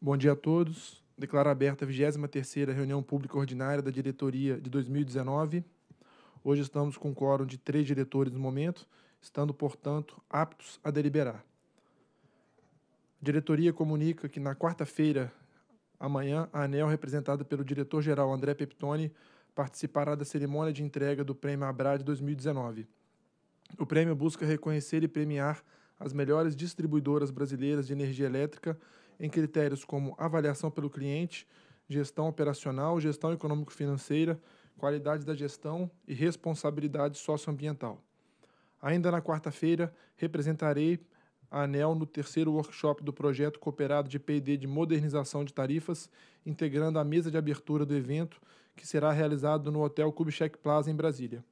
Bom dia a todos. Declaro aberta a 23 reunião pública ordinária da diretoria de 2019. Hoje estamos com um quórum de três diretores no momento, estando, portanto, aptos a deliberar. A diretoria comunica que na quarta-feira, amanhã, a ANEL, representada pelo diretor-geral André Peptoni, participará da cerimônia de entrega do Prêmio Abrad 2019. O prêmio busca reconhecer e premiar as melhores distribuidoras brasileiras de energia elétrica em critérios como avaliação pelo cliente, gestão operacional, gestão econômico-financeira, qualidade da gestão e responsabilidade socioambiental. Ainda na quarta-feira, representarei a ANEL no terceiro workshop do projeto cooperado de PD de modernização de tarifas, integrando a mesa de abertura do evento, que será realizado no Hotel Kubitschek Plaza, em Brasília.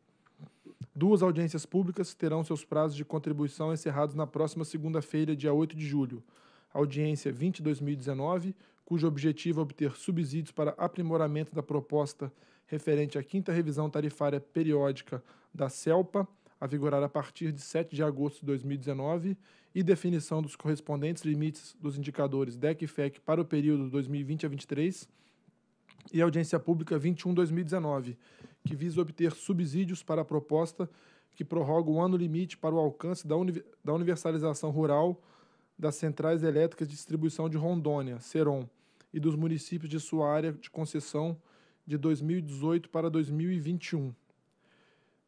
Duas audiências públicas terão seus prazos de contribuição encerrados na próxima segunda-feira, dia 8 de julho, audiência 20-2019, cujo objetivo é obter subsídios para aprimoramento da proposta referente à quinta revisão tarifária periódica da CELPA, a vigorar a partir de 7 de agosto de 2019, e definição dos correspondentes limites dos indicadores DEC e FEC para o período 2020 a 23 e audiência pública 21-2019, que visa obter subsídios para a proposta que prorroga o ano limite para o alcance da, universalização rural das centrais elétricas de distribuição de Rondônia, Seron, e dos municípios de sua área de concessão de 2018 para 2021.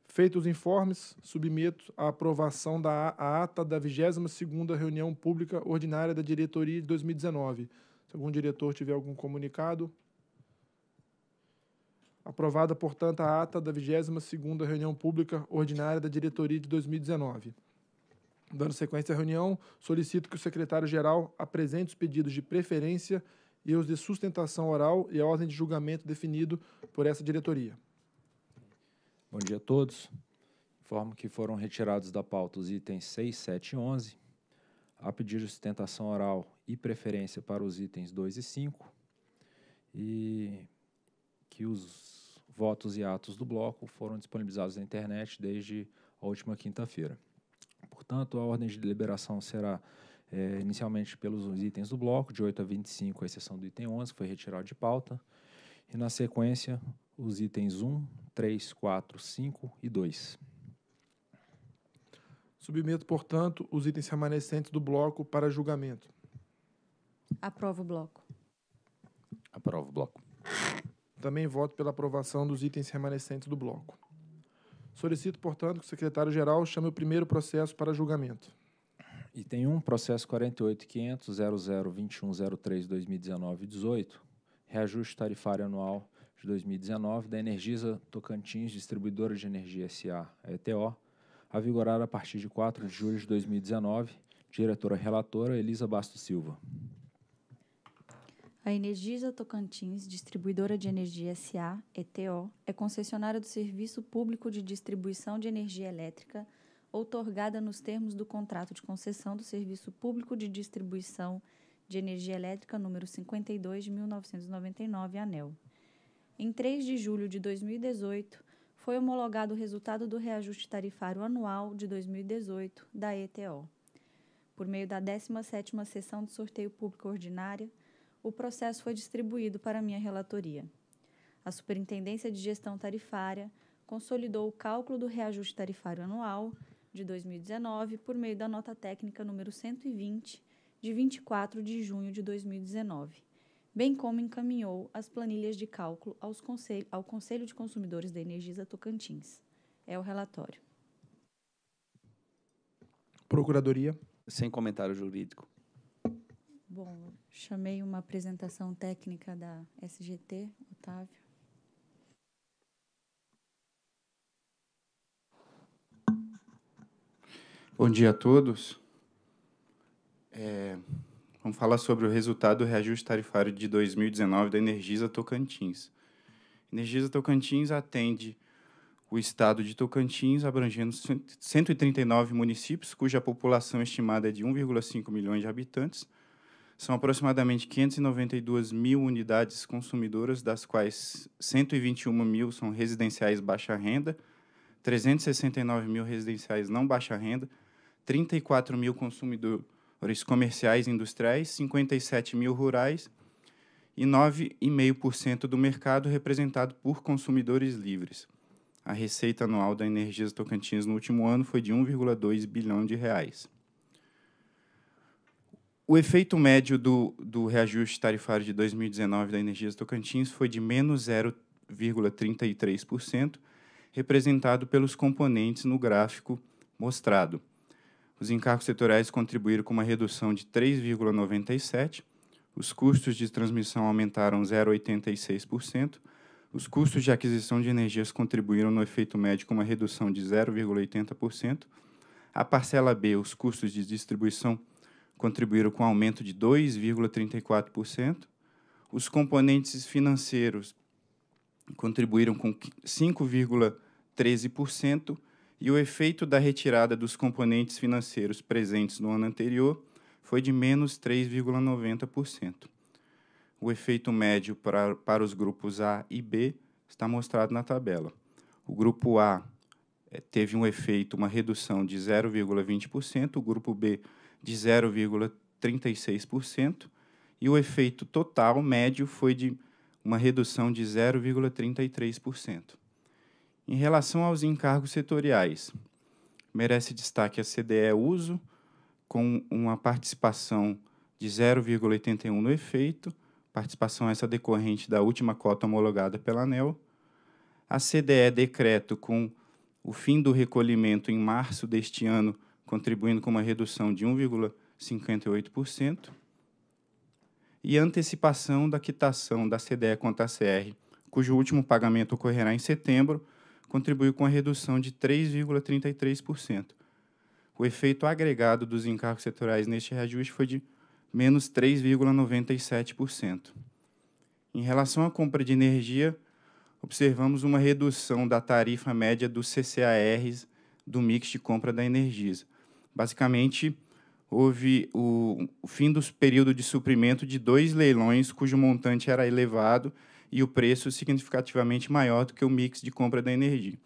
Feitos os informes, submeto à aprovação da a ata da 22ª reunião pública ordinária da diretoria de 2019. Se algum diretor tiver algum comunicado, aprovada, portanto, a ata da 22ª reunião pública ordinária da diretoria de 2019. Dando sequência à reunião, solicito que o secretário-geral apresente os pedidos de preferência e os de sustentação oral e a ordem de julgamento definido por essa diretoria. Bom dia a todos. Informo que foram retirados da pauta os itens 6, 7 e 11. A pedido de sustentação oral e preferência para os itens 2 e 5. E que os votos e atos do bloco foram disponibilizados na internet desde a última quinta-feira. Portanto, a ordem de deliberação será é, inicialmente pelos itens do bloco, de 8 a 25, a exceção do item 11, que foi retirado de pauta, e na sequência os itens 1, 3, 4, 5 e 2. Submeto, portanto, os itens remanescentes do bloco para julgamento. Aprovo o bloco. Aprovo o bloco. Também voto pela aprovação dos itens remanescentes do bloco. Solicito, portanto, que o secretário-geral chame o primeiro processo para julgamento. E tem um processo 48.500.002103-2019-18, reajuste tarifário anual de 2019 da Energisa Tocantins Distribuidora de Energia S.A., ETO, a vigorar a partir de 4 de julho de 2019, diretora relatora Elisa Bastos Silva. A Energisa Tocantins, distribuidora de energia SA, ETO, é concessionária do Serviço Público de Distribuição de Energia Elétrica, outorgada nos termos do contrato de concessão do Serviço Público de Distribuição de Energia Elétrica número 52 de 1999, ANEL. Em 3 de julho de 2018, foi homologado o resultado do reajuste tarifário anual de 2018 da ETO. Por meio da 17ª sessão de sorteio público ordinária, o processo foi distribuído para minha relatoria. A Superintendência de Gestão Tarifária consolidou o cálculo do reajuste tarifário anual de 2019 por meio da nota técnica número 120 de 24 de junho de 2019, bem como encaminhou as planilhas de cálculo consel ao Conselho de Consumidores da Energisa Tocantins. É o relatório. Procuradoria. Sem comentário jurídico. Bom, Chamei uma apresentação técnica da SGT, Otávio. Bom dia a todos. É, vamos falar sobre o resultado do reajuste tarifário de 2019 da Energisa Tocantins. Energisa Tocantins atende o estado de Tocantins, abrangendo 139 municípios, cuja população estimada é de 1,5 milhões de habitantes, são aproximadamente 592 mil unidades consumidoras, das quais 121 mil são residenciais baixa renda, 369 mil residenciais não baixa renda, 34 mil consumidores comerciais e industriais, 57 mil rurais e 9,5% do mercado representado por consumidores livres. A receita anual da Energisa Tocantins no último ano foi de 1,2 bilhão de reais. O efeito médio do, do reajuste tarifário de 2019 da Energias Tocantins foi de menos 0,33%, representado pelos componentes no gráfico mostrado. Os encargos setoriais contribuíram com uma redução de 3,97%, os custos de transmissão aumentaram 0,86%, os custos de aquisição de energias contribuíram no efeito médio com uma redução de 0,80%, a parcela B, os custos de distribuição contribuíram com aumento de 2,34%. Os componentes financeiros contribuíram com 5,13% e o efeito da retirada dos componentes financeiros presentes no ano anterior foi de menos 3,90%. O efeito médio para, para os grupos A e B está mostrado na tabela. O grupo A eh, teve um efeito, uma redução de 0,20%, o grupo B de 0,36% e o efeito total médio foi de uma redução de 0,33%. Em relação aos encargos setoriais, merece destaque a CDE Uso, com uma participação de 0,81 no efeito, participação essa decorrente da última cota homologada pela ANEL, a CDE Decreto com o fim do recolhimento em março deste ano contribuindo com uma redução de 1,58%, e antecipação da quitação da CDE contra a CR, cujo último pagamento ocorrerá em setembro, contribuiu com a redução de 3,33%. O efeito agregado dos encargos setoriais neste reajuste foi de menos 3,97%. Em relação à compra de energia, observamos uma redução da tarifa média dos CCARs do mix de compra da Energisa, Basicamente, houve o, o fim do período de suprimento de dois leilões cujo montante era elevado e o preço significativamente maior do que o mix de compra da energia.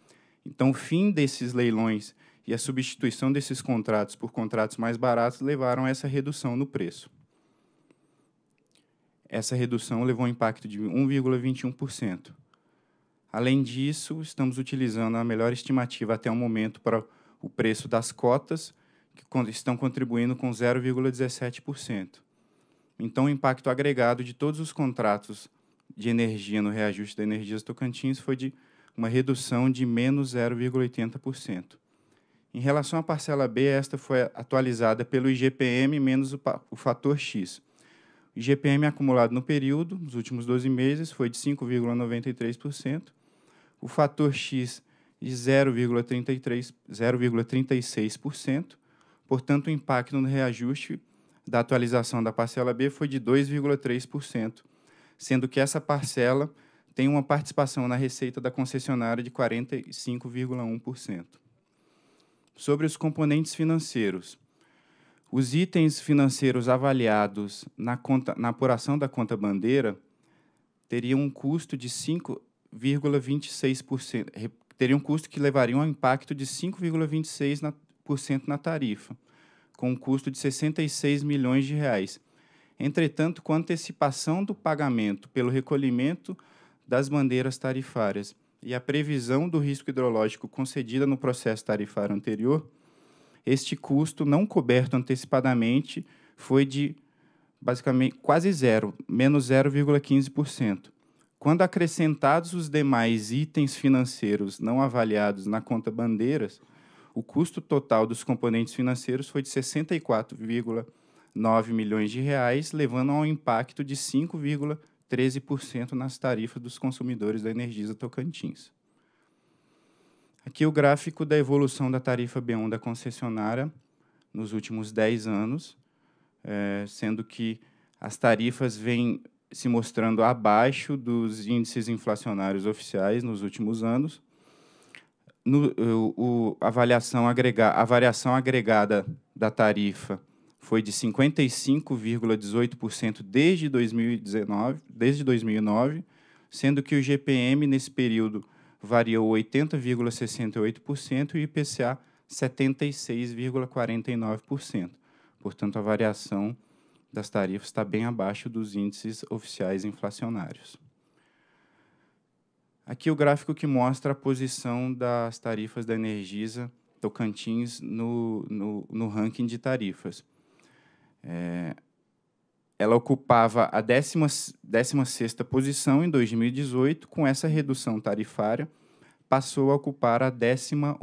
Então, o fim desses leilões e a substituição desses contratos por contratos mais baratos levaram a essa redução no preço. Essa redução levou a um impacto de 1,21%. Além disso, estamos utilizando a melhor estimativa até o momento para o preço das cotas, que estão contribuindo com 0,17%. Então, o impacto agregado de todos os contratos de energia no reajuste da Energias Tocantins foi de uma redução de menos 0,80%. Em relação à parcela B, esta foi atualizada pelo IGPM menos o, o fator X. O IGPM acumulado no período, nos últimos 12 meses, foi de 5,93%. O fator X de 0,36%. Portanto, o impacto no reajuste da atualização da parcela B foi de 2,3%, sendo que essa parcela tem uma participação na receita da concessionária de 45,1%. Sobre os componentes financeiros. Os itens financeiros avaliados na, conta, na apuração da conta bandeira teriam um custo de 5,26%, teriam um custo que levaria a um impacto de 5,26% na, na tarifa, com um custo de 66 milhões de reais. Entretanto, com antecipação do pagamento pelo recolhimento das bandeiras tarifárias e a previsão do risco hidrológico concedida no processo tarifário anterior, este custo não coberto antecipadamente foi de basicamente quase zero, menos 0,15%. Quando acrescentados os demais itens financeiros não avaliados na conta bandeiras, o custo total dos componentes financeiros foi de 64,9 milhões de reais, levando a um impacto de 5,13% nas tarifas dos consumidores da Energisa Tocantins. Aqui o gráfico da evolução da tarifa B1 da concessionária nos últimos 10 anos, é, sendo que as tarifas vêm se mostrando abaixo dos índices inflacionários oficiais nos últimos anos, no, eh, o, a, avaliação agrega, a variação agregada da tarifa foi de 55,18% desde 2019, desde 2009, sendo que o GPM nesse período variou 80,68% e o IPCA 76,49%. Portanto, a variação das tarifas está bem abaixo dos índices oficiais inflacionários. Aqui o gráfico que mostra a posição das tarifas da Energisa Tocantins no, no, no ranking de tarifas. É, ela ocupava a 16 posição em 2018, com essa redução tarifária, passou a ocupar a 18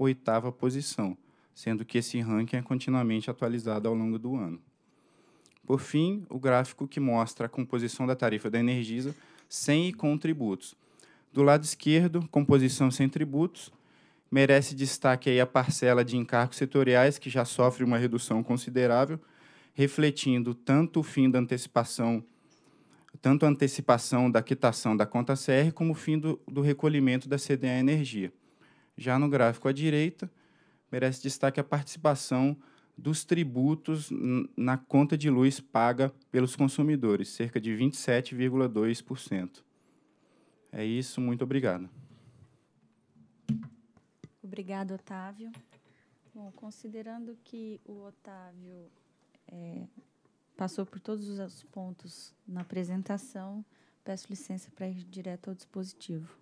posição, sendo que esse ranking é continuamente atualizado ao longo do ano. Por fim, o gráfico que mostra a composição da tarifa da Energisa sem e com tributos. Do lado esquerdo, composição sem tributos, merece destaque aí a parcela de encargos setoriais, que já sofre uma redução considerável, refletindo tanto o fim da antecipação, tanto a antecipação da quitação da conta CR, como o fim do, do recolhimento da CDA Energia. Já no gráfico à direita, merece destaque a participação dos tributos na conta de luz paga pelos consumidores, cerca de 27,2%. É isso, muito obrigado. Obrigado, Otávio. Bom, considerando que o Otávio é, passou por todos os pontos na apresentação, peço licença para ir direto ao dispositivo.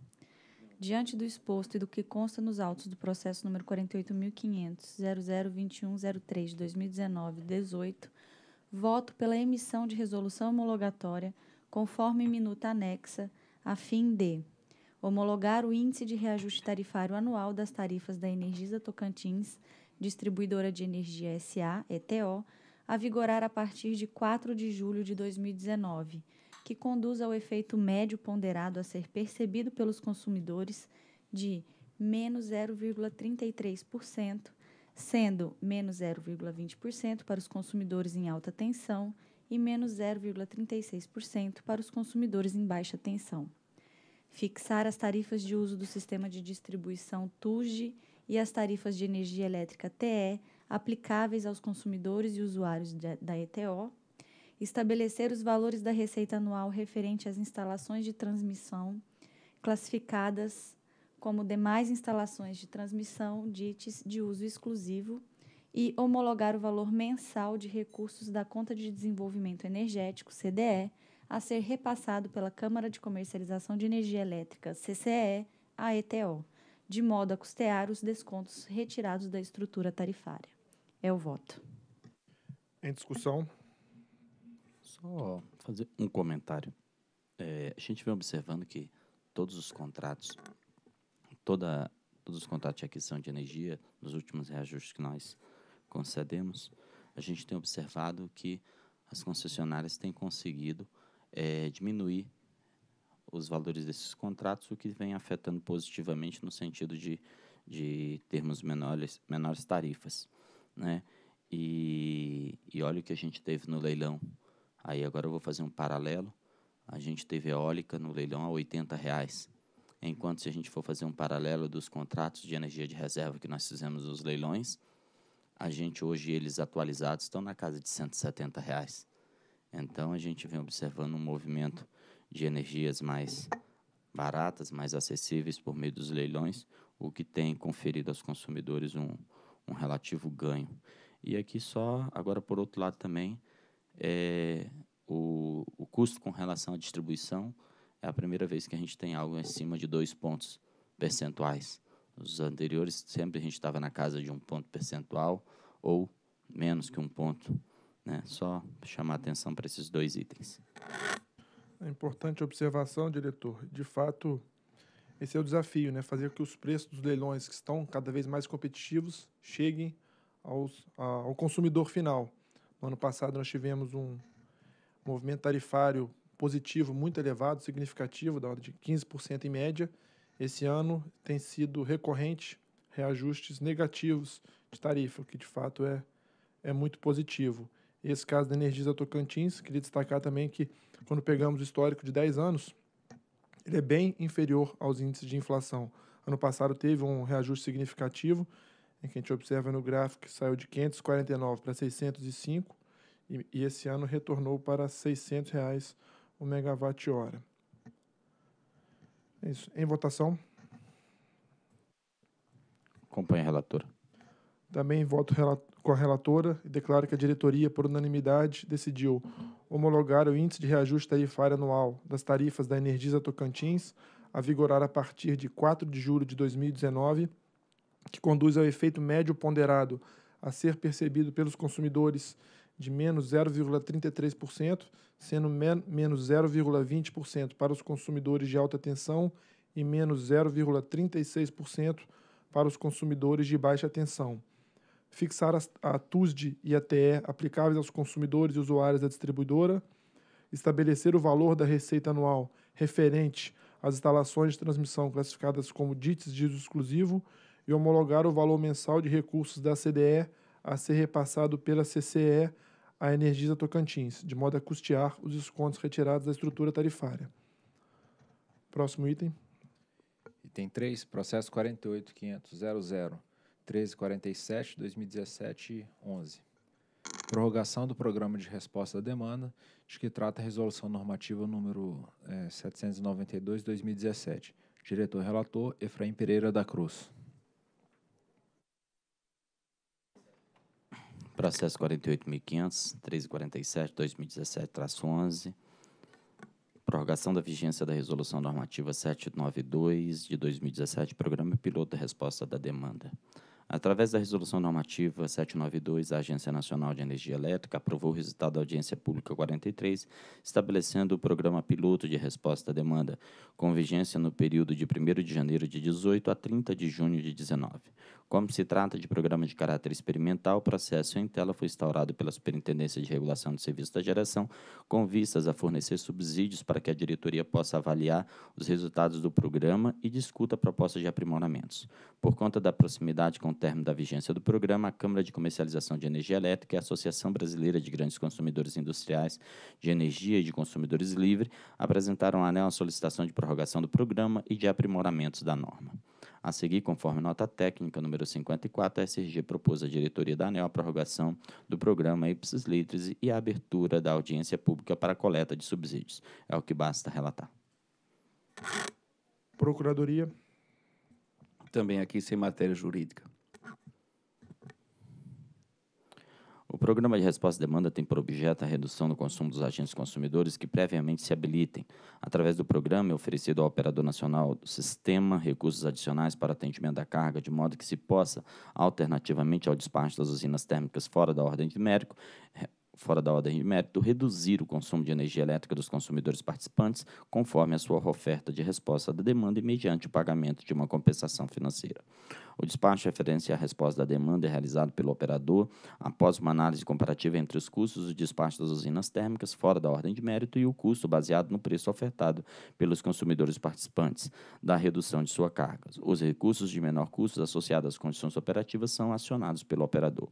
Diante do exposto e do que consta nos autos do processo número 48.500.002103 de 2019-18, voto pela emissão de resolução homologatória, conforme minuta anexa a fim de homologar o índice de reajuste tarifário anual das tarifas da Energisa Tocantins, distribuidora de energia SA, ETO, a vigorar a partir de 4 de julho de 2019, que conduz ao efeito médio ponderado a ser percebido pelos consumidores de menos 0,33%, sendo menos 0,20% para os consumidores em alta tensão e menos 0,36% para os consumidores em baixa tensão fixar as tarifas de uso do sistema de distribuição TUGE e as tarifas de energia elétrica TE aplicáveis aos consumidores e usuários de, da ETO, estabelecer os valores da receita anual referente às instalações de transmissão classificadas como demais instalações de transmissão dites de uso exclusivo e homologar o valor mensal de recursos da conta de desenvolvimento energético CDE a ser repassado pela Câmara de Comercialização de Energia Elétrica, CCE, à ETO, de modo a custear os descontos retirados da estrutura tarifária. É o voto. Em discussão? Só fazer um comentário. É, a gente vem observando que todos os contratos, toda, todos os contratos de aquisição de energia, nos últimos reajustes que nós concedemos, a gente tem observado que as concessionárias têm conseguido é, diminuir os valores desses contratos, o que vem afetando positivamente no sentido de, de termos menores, menores tarifas. Né? E, e olha o que a gente teve no leilão. Aí agora eu vou fazer um paralelo. A gente teve eólica no leilão a 80 reais. Enquanto se a gente for fazer um paralelo dos contratos de energia de reserva que nós fizemos nos leilões, a gente hoje eles atualizados estão na casa de 170 reais. Então a gente vem observando um movimento de energias mais baratas, mais acessíveis por meio dos leilões, o que tem conferido aos consumidores um, um relativo ganho. E aqui só, agora por outro lado também, é, o, o custo com relação à distribuição é a primeira vez que a gente tem algo acima de dois pontos percentuais. Os anteriores sempre a gente estava na casa de um ponto percentual ou menos que um ponto percentual né? Só chamar atenção para esses dois itens. É importante observação, diretor. De fato, esse é o desafio, né? Fazer que os preços dos leilões que estão cada vez mais competitivos cheguem aos, ao consumidor final. No ano passado nós tivemos um movimento tarifário positivo muito elevado, significativo, da ordem de 15% em média. Esse ano tem sido recorrente reajustes negativos de tarifa, o que de fato é, é muito positivo esse caso da Energisa Tocantins. Queria destacar também que, quando pegamos o histórico de 10 anos, ele é bem inferior aos índices de inflação. Ano passado teve um reajuste significativo, em que a gente observa no gráfico que saiu de 549 para 605 e, e esse ano retornou para 600 reais o megawatt-hora. É isso. Em votação. Acompanha relator Também voto relator com a relatora e declaro que a diretoria, por unanimidade, decidiu homologar o índice de reajuste tarifário anual das tarifas da Energisa Tocantins a vigorar a partir de 4 de julho de 2019, que conduz ao efeito médio ponderado a ser percebido pelos consumidores de menos 0,33%, sendo men menos 0,20% para os consumidores de alta tensão e menos 0,36% para os consumidores de baixa tensão fixar a TUSD e a TE aplicáveis aos consumidores e usuários da distribuidora, estabelecer o valor da receita anual referente às instalações de transmissão classificadas como DITs de uso exclusivo e homologar o valor mensal de recursos da CDE a ser repassado pela CCE à Energisa Tocantins, de modo a custear os descontos retirados da estrutura tarifária. Próximo item. Item 3, processo 48.500.00. 1347, 2017, 11. Prorrogação do Programa de Resposta à Demanda, de que trata a Resolução Normativa número é, 792, 2017. Diretor-relator, Efraim Pereira da Cruz. Processo 48.500, 1347, 2017, 11. Prorrogação da vigência da Resolução Normativa 792, de 2017, Programa Piloto da Resposta da Demanda. Através da Resolução Normativa 792, a Agência Nacional de Energia Elétrica aprovou o resultado da audiência pública 43, estabelecendo o programa piloto de resposta à demanda, com vigência no período de 1 de janeiro de 18 a 30 de junho de 19. Como se trata de programa de caráter experimental, o processo em tela foi instaurado pela Superintendência de Regulação do Serviço da Geração, com vistas a fornecer subsídios para que a diretoria possa avaliar os resultados do programa e discuta propostas de aprimoramentos. Por conta da proximidade com termo da vigência do programa, a Câmara de Comercialização de Energia Elétrica e a Associação Brasileira de Grandes Consumidores Industriais de Energia e de Consumidores Livre apresentaram à ANEL a solicitação de prorrogação do programa e de aprimoramentos da norma. A seguir, conforme nota técnica número 54, a SRG propôs à diretoria da ANEL a prorrogação do programa Ipsis Litris e a abertura da audiência pública para coleta de subsídios. É o que basta relatar. Procuradoria. Também aqui sem matéria jurídica. O Programa de Resposta à Demanda tem por objeto a redução do consumo dos agentes consumidores que previamente se habilitem, através do programa é oferecido ao Operador Nacional do Sistema, recursos adicionais para atendimento da carga, de modo que se possa, alternativamente ao despacho das usinas térmicas fora da ordem de mérito, fora da ordem de mérito, reduzir o consumo de energia elétrica dos consumidores participantes, conforme a sua oferta de resposta da demanda e mediante o pagamento de uma compensação financeira. O despacho referência à resposta da demanda é realizado pelo operador após uma análise comparativa entre os custos do despacho das usinas térmicas fora da ordem de mérito e o custo baseado no preço ofertado pelos consumidores participantes da redução de sua carga. Os recursos de menor custo associados às condições operativas são acionados pelo operador.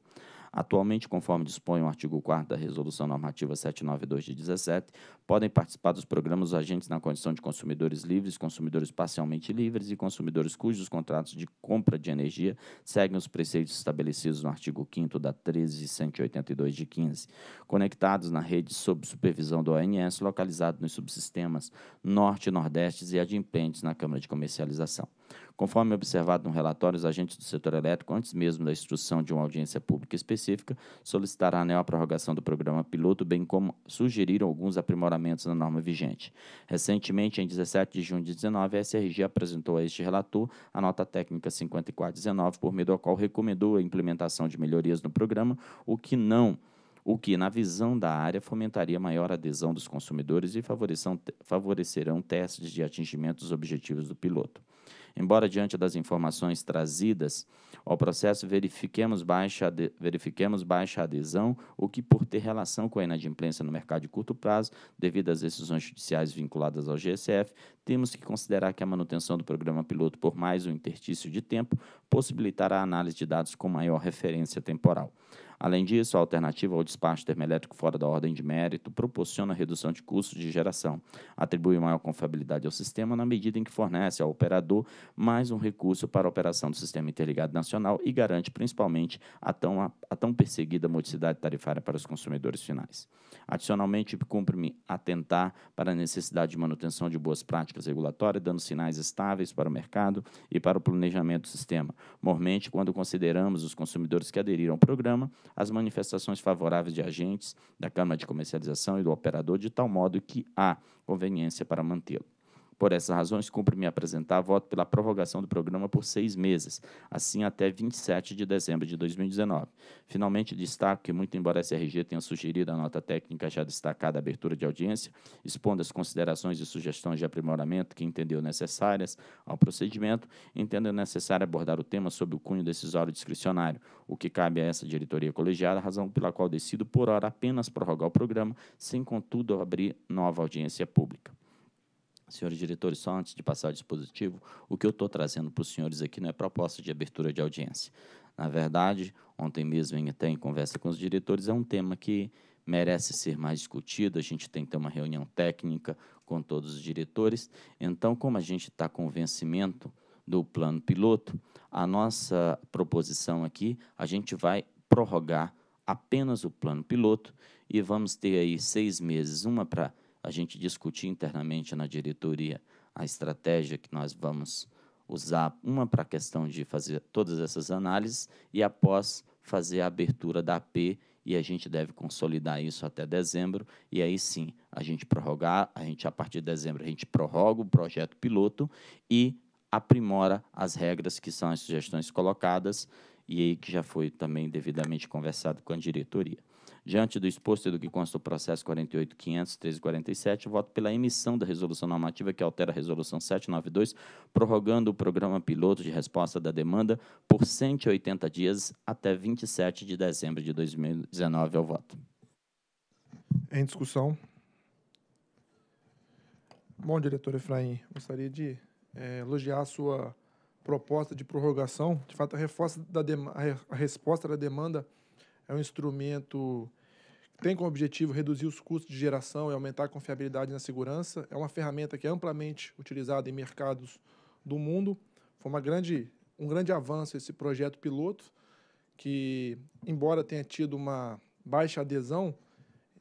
Atualmente, conforme dispõe o artigo 4 da Resolução Normativa 792 de 17, podem participar dos programas os agentes na condição de consumidores livres, consumidores parcialmente livres e consumidores cujos contratos de compra de energia seguem os preceitos estabelecidos no artigo 5 da 13182 de 15, conectados na rede sob supervisão do ONS, localizado nos subsistemas Norte e Nordeste e adimplentes na Câmara de Comercialização. Conforme observado no relatório, os agentes do setor elétrico, antes mesmo da instrução de uma audiência pública específica, solicitaram a ANEL a prorrogação do programa piloto, bem como sugeriram alguns aprimoramentos na norma vigente. Recentemente, em 17 de junho de 19, a SRG apresentou a este relator a nota técnica 5419, por meio da qual recomendou a implementação de melhorias no programa, o que não o que, na visão da área, fomentaria maior adesão dos consumidores e favorecerão testes de atingimento dos objetivos do piloto. Embora diante das informações trazidas ao processo verifiquemos baixa, verifiquemos baixa adesão, o que por ter relação com a inadimplência no mercado de curto prazo, devido às decisões judiciais vinculadas ao GSF, temos que considerar que a manutenção do programa piloto por mais um interstício de tempo possibilitará a análise de dados com maior referência temporal. Além disso, a alternativa ao despacho termoelétrico fora da ordem de mérito proporciona redução de custos de geração, atribui maior confiabilidade ao sistema na medida em que fornece ao operador mais um recurso para a operação do sistema interligado nacional e garante principalmente a tão, a, a tão perseguida modicidade tarifária para os consumidores finais. Adicionalmente, cumpre-me atentar para a necessidade de manutenção de boas práticas regulatórias, dando sinais estáveis para o mercado e para o planejamento do sistema, mormente quando consideramos os consumidores que aderiram ao programa as manifestações favoráveis de agentes da Câmara de Comercialização e do operador, de tal modo que há conveniência para mantê-lo. Por essas razões, cumpre me apresentar voto pela prorrogação do programa por seis meses, assim até 27 de dezembro de 2019. Finalmente, destaco que, muito embora a SRG tenha sugerido a nota técnica já destacada à abertura de audiência, expondo as considerações e sugestões de aprimoramento que entendeu necessárias ao procedimento, entendo necessário abordar o tema sob o cunho decisório discricionário, o que cabe a essa diretoria colegiada, razão pela qual decido por hora apenas prorrogar o programa, sem, contudo, abrir nova audiência pública. Senhores diretores, só antes de passar o dispositivo, o que eu estou trazendo para os senhores aqui não é proposta de abertura de audiência. Na verdade, ontem mesmo, em, até em conversa com os diretores, é um tema que merece ser mais discutido. A gente tem que ter uma reunião técnica com todos os diretores. Então, como a gente está com vencimento do plano piloto, a nossa proposição aqui, a gente vai prorrogar apenas o plano piloto e vamos ter aí seis meses, uma para a gente discutir internamente na diretoria a estratégia que nós vamos usar, uma para a questão de fazer todas essas análises e após fazer a abertura da AP e a gente deve consolidar isso até dezembro e aí sim a gente prorrogar, a gente a partir de dezembro a gente prorroga o projeto piloto e aprimora as regras que são as sugestões colocadas e aí que já foi também devidamente conversado com a diretoria. Diante do exposto e do que consta o processo 48.500.1347, voto pela emissão da resolução normativa que altera a resolução 792, prorrogando o programa piloto de resposta da demanda por 180 dias até 27 de dezembro de 2019 ao é voto. Em discussão. Bom, diretor Efraim, gostaria de é, elogiar a sua proposta de prorrogação. De fato, a, da a resposta da demanda é um instrumento tem como objetivo reduzir os custos de geração e aumentar a confiabilidade na segurança. É uma ferramenta que é amplamente utilizada em mercados do mundo. Foi uma grande, um grande avanço esse projeto piloto, que, embora tenha tido uma baixa adesão,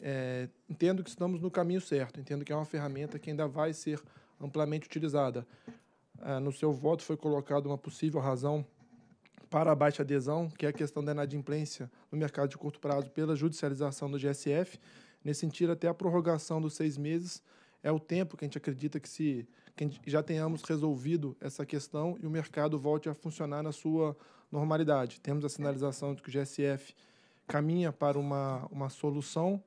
é, entendo que estamos no caminho certo, entendo que é uma ferramenta que ainda vai ser amplamente utilizada. É, no seu voto foi colocado uma possível razão para a baixa adesão, que é a questão da inadimplência no mercado de curto prazo pela judicialização do GSF. Nesse sentido, até a prorrogação dos seis meses é o tempo que a gente acredita que se que já tenhamos resolvido essa questão e o mercado volte a funcionar na sua normalidade. Temos a sinalização de que o GSF caminha para uma, uma solução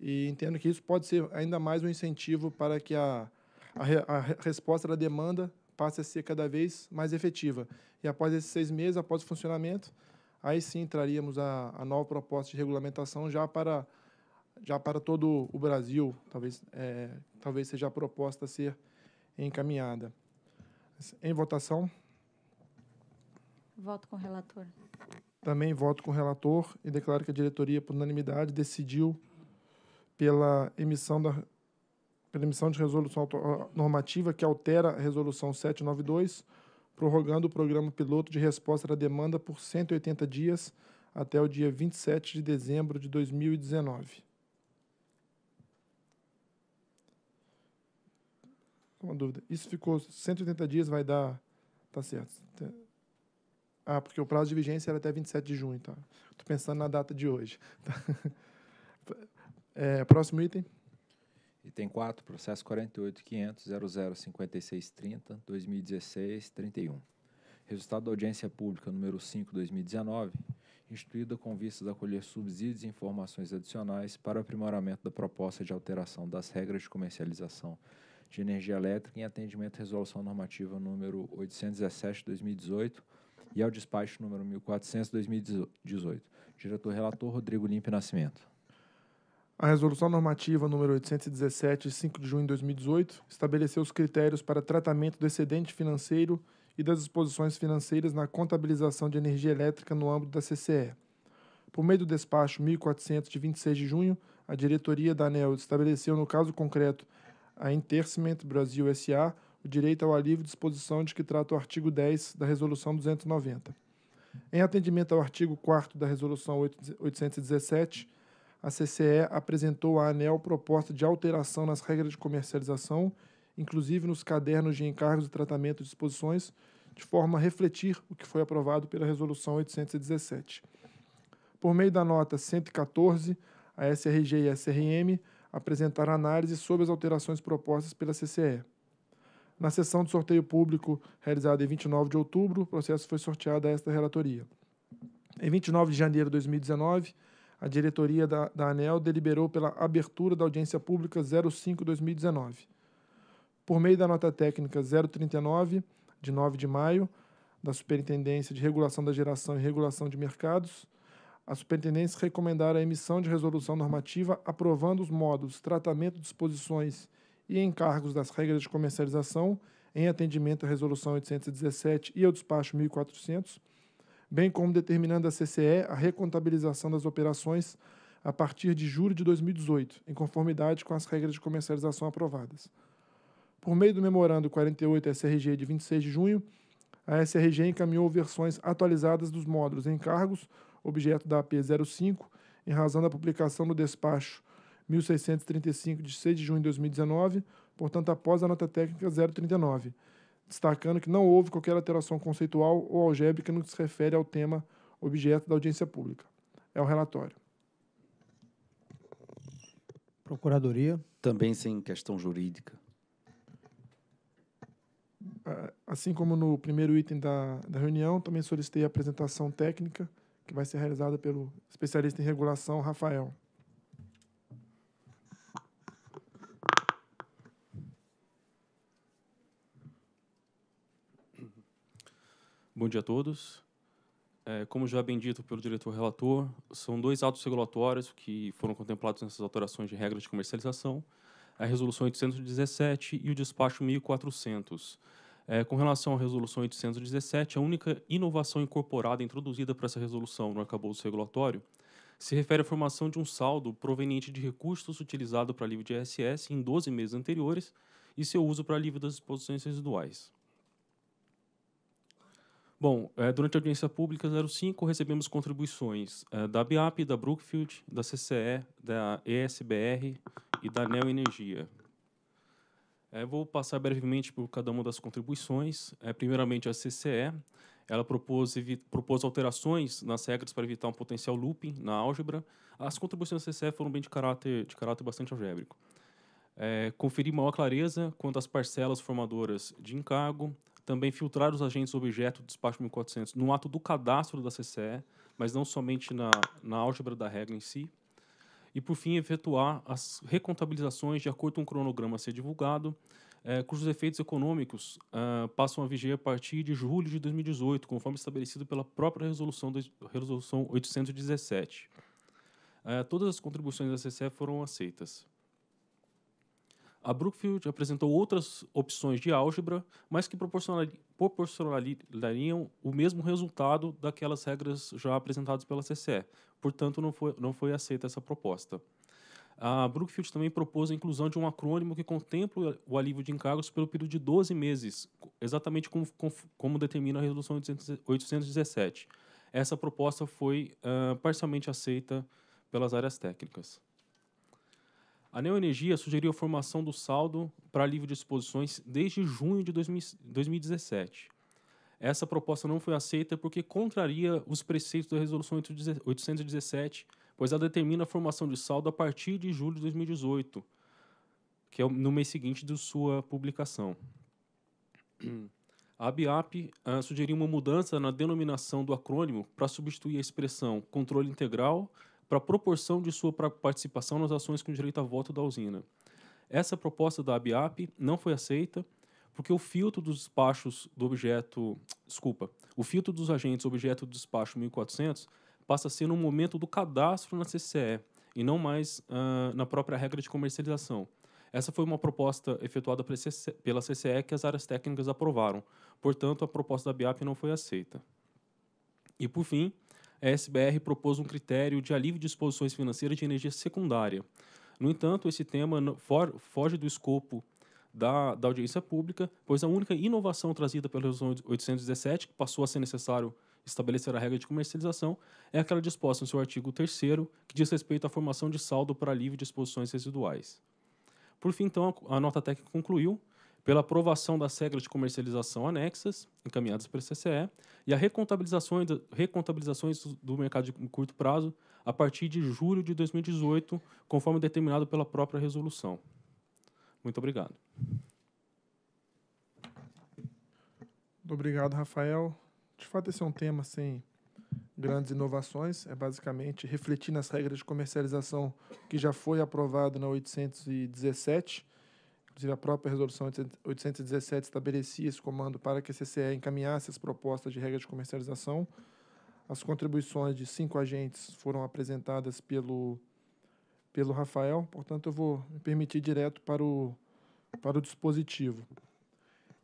e entendo que isso pode ser ainda mais um incentivo para que a, a, a resposta da demanda passe a ser cada vez mais efetiva. E após esses seis meses, após o funcionamento, aí sim traríamos a, a nova proposta de regulamentação já para já para todo o Brasil, talvez é, talvez seja a proposta a ser encaminhada. Em votação. Voto com o relator. Também voto com o relator e declaro que a diretoria, por unanimidade, decidiu pela emissão da Permissão de resolução ah, normativa que altera a Resolução 792, prorrogando o programa piloto de resposta à demanda por 180 dias até o dia 27 de dezembro de 2019. Uma dúvida. Isso ficou 180 dias, vai dar. Tá certo. Tá. Ah, porque o prazo de vigência era até 27 de junho, tá? Estou pensando na data de hoje. Tá. É, próximo item. Item 4, processo 48.500.005630.2016.31. Resultado da audiência pública número 5, 2019, instituída com vistas a acolher subsídios e informações adicionais para o aprimoramento da proposta de alteração das regras de comercialização de energia elétrica em atendimento à resolução normativa número 817/2018 e ao despacho número 1400/2018. Diretor relator Rodrigo Limpe Nascimento. A Resolução Normativa número 817, 5 de junho de 2018, estabeleceu os critérios para tratamento do excedente financeiro e das exposições financeiras na contabilização de energia elétrica no âmbito da CCE. Por meio do despacho 1400 de 26 de junho, a diretoria da ANEL estabeleceu no caso concreto a Intercement Brasil SA o direito ao alívio de exposição de que trata o artigo 10 da Resolução 290. Em atendimento ao artigo 4 da Resolução 817, a CCE apresentou à ANEL proposta de alteração nas regras de comercialização, inclusive nos cadernos de encargos e tratamento de exposições, de forma a refletir o que foi aprovado pela Resolução 817. Por meio da nota 114, a SRG e a SRM apresentaram análise sobre as alterações propostas pela CCE. Na sessão de sorteio público realizada em 29 de outubro, o processo foi sorteado a esta relatoria. Em 29 de janeiro de 2019, a diretoria da, da ANEL deliberou pela abertura da audiência pública 05-2019. Por meio da nota técnica 039, de 9 de maio, da Superintendência de Regulação da Geração e Regulação de Mercados, a Superintendência recomendará a emissão de resolução normativa aprovando os modos, tratamento, disposições e encargos das regras de comercialização em atendimento à Resolução 817 e ao Despacho 1400, bem como determinando à CCE a recontabilização das operações a partir de julho de 2018, em conformidade com as regras de comercialização aprovadas. Por meio do memorando 48 SRG de 26 de junho, a SRG encaminhou versões atualizadas dos módulos encargos, objeto da AP 05, em razão da publicação do despacho 1635 de 6 de junho de 2019, portanto após a nota técnica 039 destacando que não houve qualquer alteração conceitual ou algébrica no que se refere ao tema objeto da audiência pública. É o relatório. Procuradoria. Também sem questão jurídica. É, assim como no primeiro item da, da reunião, também solicitei a apresentação técnica, que vai ser realizada pelo especialista em regulação, Rafael. Bom dia a todos. É, como já é bem dito pelo diretor relator, são dois atos regulatórios que foram contemplados nessas alterações de regras de comercialização, a Resolução 817 e o Despacho 1400. É, com relação à Resolução 817, a única inovação incorporada introduzida para essa resolução no arcabouço regulatório se refere à formação de um saldo proveniente de recursos utilizados para alívio de ISS em 12 meses anteriores e seu uso para alívio das disposições residuais. Bom, eh, durante a audiência pública 05, recebemos contribuições eh, da BIAP, da Brookfield, da CCE, da ESBR e da Neo Energia. Eh, vou passar brevemente por cada uma das contribuições. primeiramente, a CCE. Ela propôs, propôs alterações nas regras para evitar um potencial looping na álgebra. As contribuições da CCE foram bem de caráter, de caráter bastante algébrico. É, conferir maior clareza quanto às parcelas formadoras de encargo, também filtrar os agentes objeto do despacho 1400 no ato do cadastro da CCE, mas não somente na, na álgebra da regra em si. E, por fim, efetuar as recontabilizações de acordo com o cronograma a ser divulgado, é, cujos efeitos econômicos uh, passam a vigiar a partir de julho de 2018, conforme estabelecido pela própria Resolução, do, resolução 817. Uh, eh, todas as contribuições da CCE foram aceitas. A Brookfield apresentou outras opções de álgebra, mas que proporcionariam o mesmo resultado daquelas regras já apresentadas pela CCE. Portanto, não foi, não foi aceita essa proposta. A Brookfield também propôs a inclusão de um acrônimo que contempla o alívio de encargos pelo período de 12 meses, exatamente como, como determina a Resolução 817. Essa proposta foi uh, parcialmente aceita pelas áreas técnicas. A Neoenergia sugeriu a formação do saldo para livre de exposições desde junho de 2017. Essa proposta não foi aceita porque contraria os preceitos da Resolução 817, pois ela determina a formação de saldo a partir de julho de 2018, que é no mês seguinte de sua publicação. A ABAP uh, ah, sugeriu uma mudança na denominação do acrônimo para substituir a expressão controle integral para a proporção de sua participação nas ações com direito a voto da usina. Essa proposta da ABAP não foi aceita porque o filtro dos despachos do objeto, desculpa, o filtro dos agentes objeto do despacho 1400 passa a ser no momento do cadastro na CCE e não mais uh, na própria regra de comercialização. Essa foi uma proposta efetuada pela CCE que as áreas técnicas aprovaram. Portanto, a proposta da BIAP não foi aceita. E, por fim, a SBR propôs um critério de alívio de exposições financeiras de energia secundária. No entanto, esse tema foge do escopo da, da audiência pública, pois a única inovação trazida pela Resolução 817, que passou a ser necessário estabelecer a regra de comercialização, é aquela disposta no seu artigo 3 que diz respeito à formação de saldo para alívio de exposições residuais. Por fim, então, a nota técnica concluiu pela aprovação das regras de comercialização anexas, encaminhadas pelo CCE, e a recontabilizações, recontabilizações do mercado de curto prazo a partir de julho de 2018, conforme determinado pela própria resolução. Muito obrigado. Muito obrigado, Rafael. De fato, esse é um tema sem grandes inovações, é basicamente refletir nas regras de comercialização que já foi aprovado na 817 Inclusive, a própria Resolução 817 estabelecia esse comando para que a CCE encaminhasse as propostas de regra de comercialização. As contribuições de cinco agentes foram apresentadas pelo, pelo Rafael, portanto, eu vou me permitir direto para o, para o dispositivo.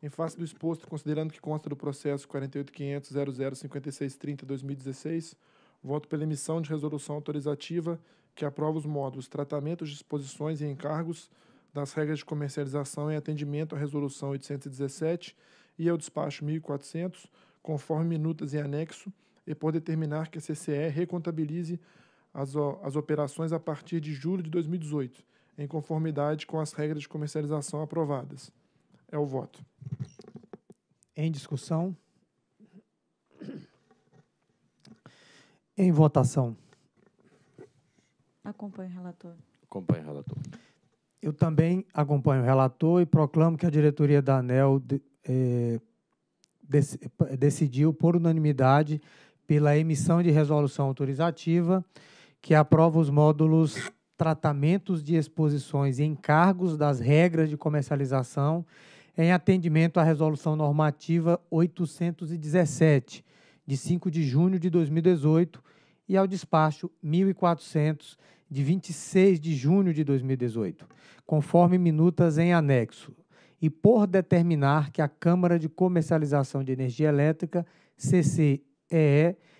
Em face do exposto, considerando que consta do processo 48.500.005630-2016, voto pela emissão de resolução autorizativa que aprova os módulos tratamentos, disposições e encargos das regras de comercialização em atendimento à Resolução 817 e ao Despacho 1400, conforme minutas em anexo, e por determinar que a CCE recontabilize as, as operações a partir de julho de 2018, em conformidade com as regras de comercialização aprovadas. É o voto. Em discussão? Em votação. Acompanhe o relator. Acompanhe o relator. Eu também acompanho o relator e proclamo que a diretoria da ANEL de, eh, é, dec, é, decidiu, por unanimidade, pela emissão de resolução autorizativa que aprova os módulos tratamentos de exposições e encargos das regras de comercialização em atendimento à Resolução Normativa 817, de 5 de junho de 2018, e ao despacho 1400 de 26 de junho de 2018, conforme minutas em anexo, e por determinar que a Câmara de Comercialização de Energia Elétrica, CCEE,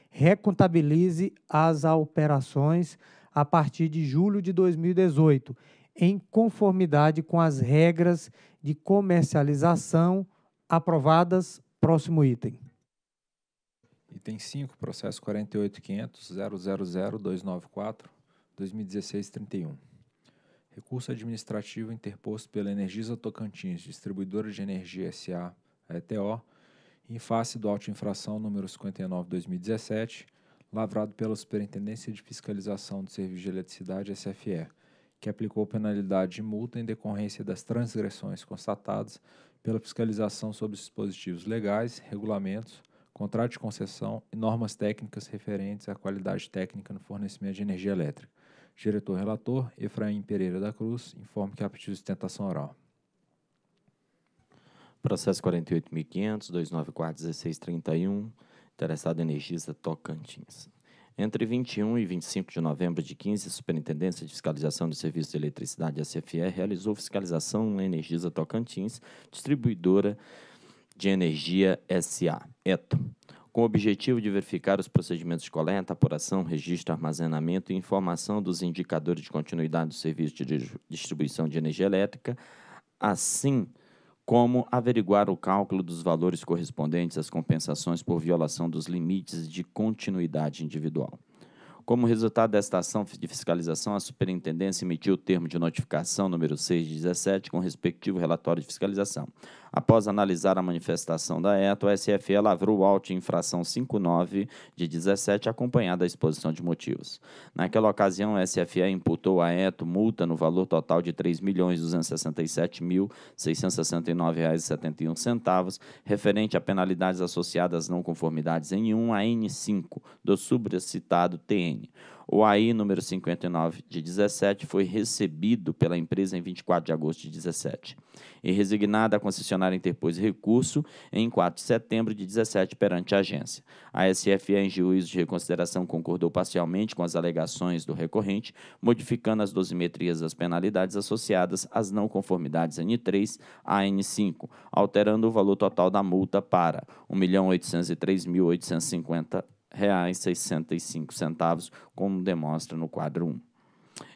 recontabilize as operações a partir de julho de 2018, em conformidade com as regras de comercialização aprovadas. Próximo item. Item 5, processo 48500000294. 2016, 31. Recurso administrativo interposto pela Energisa Tocantins, distribuidora de energia SA, ETO, em face do auto infração número 59/2017, lavrado pela Superintendência de Fiscalização do Serviço de Eletricidade SFE, que aplicou penalidade de multa em decorrência das transgressões constatadas pela fiscalização sobre dispositivos legais, regulamentos, contrato de concessão e normas técnicas referentes à qualidade técnica no fornecimento de energia elétrica Diretor relator, Efraim Pereira da Cruz, informa que de sustentação oral. Processo 48.500.294.1631, interessado Energisa Tocantins. Entre 21 e 25 de novembro de 15, a Superintendência de Fiscalização do Serviço de Eletricidade, SFE, realizou fiscalização na Energisa Tocantins, distribuidora de energia SA, ETO, com o objetivo de verificar os procedimentos de coleta, apuração, registro, armazenamento e informação dos indicadores de continuidade do serviço de distribuição de energia elétrica, assim como averiguar o cálculo dos valores correspondentes às compensações por violação dos limites de continuidade individual. Como resultado desta ação de fiscalização, a Superintendência emitiu o termo de notificação número 6 de 17 com o respectivo relatório de fiscalização. Após analisar a manifestação da ETA, o SFE lavrou o auto infração 59 de 17, acompanhada da exposição de motivos. Naquela ocasião, o SFE imputou à ETA multa no valor total de R$ 3.267.669,71, referente a penalidades associadas não conformidades em 1 a N5 do subcitado TN. O AI número 59 de 17 foi recebido pela empresa em 24 de agosto de 17. E resignada, a concessionária interpôs recurso em 4 de setembro de 17 perante a agência. A SFE, em juízo de reconsideração, concordou parcialmente com as alegações do recorrente, modificando as dosimetrias das penalidades associadas às não conformidades N3 a N5, alterando o valor total da multa para R$ 1.803.850. R$ 2,65, como demonstra no quadro 1.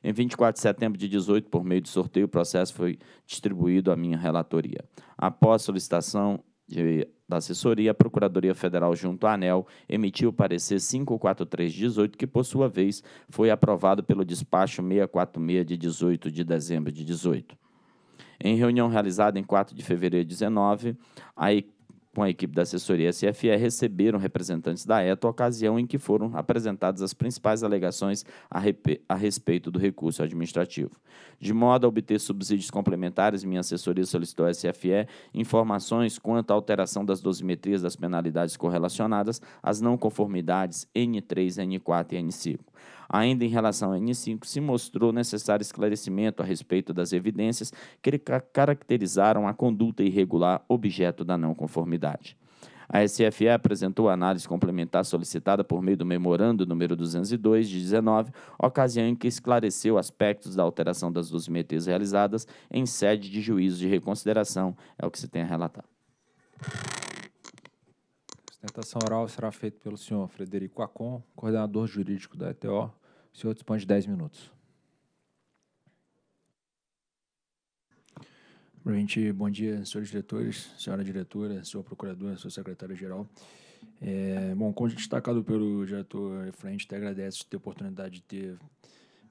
Em 24 de setembro de 18, por meio de sorteio, o processo foi distribuído à minha relatoria. Após solicitação de, da assessoria, a Procuradoria Federal, junto à ANEL, emitiu o parecer 54318, que, por sua vez, foi aprovado pelo despacho 646 de 18 de dezembro de 18. Em reunião realizada em 4 de fevereiro de 19, a equipe com a equipe da assessoria SFE, receberam representantes da ETA, ocasião em que foram apresentadas as principais alegações a, a respeito do recurso administrativo. De modo a obter subsídios complementares, minha assessoria solicitou à SFE informações quanto à alteração das dosimetrias das penalidades correlacionadas às não conformidades N3, N4 e N5. Ainda em relação à N5, se mostrou necessário esclarecimento a respeito das evidências que caracterizaram a conduta irregular objeto da não conformidade. A SFE apresentou a análise complementar solicitada por meio do memorando número 202 de 19, ocasião em que esclareceu aspectos da alteração das dosimetrias realizadas em sede de juízo de reconsideração, é o que se tem a relatar. A sustentação oral será feita pelo senhor Frederico Acon, coordenador jurídico da ETO. O senhor dispõe de 10 minutos. Gente, bom dia, senhores diretores, senhora diretora, senhor procurador, senhor secretário-geral. É, bom, como destacado pelo diretor Frente, te agradeço ter a oportunidade de ter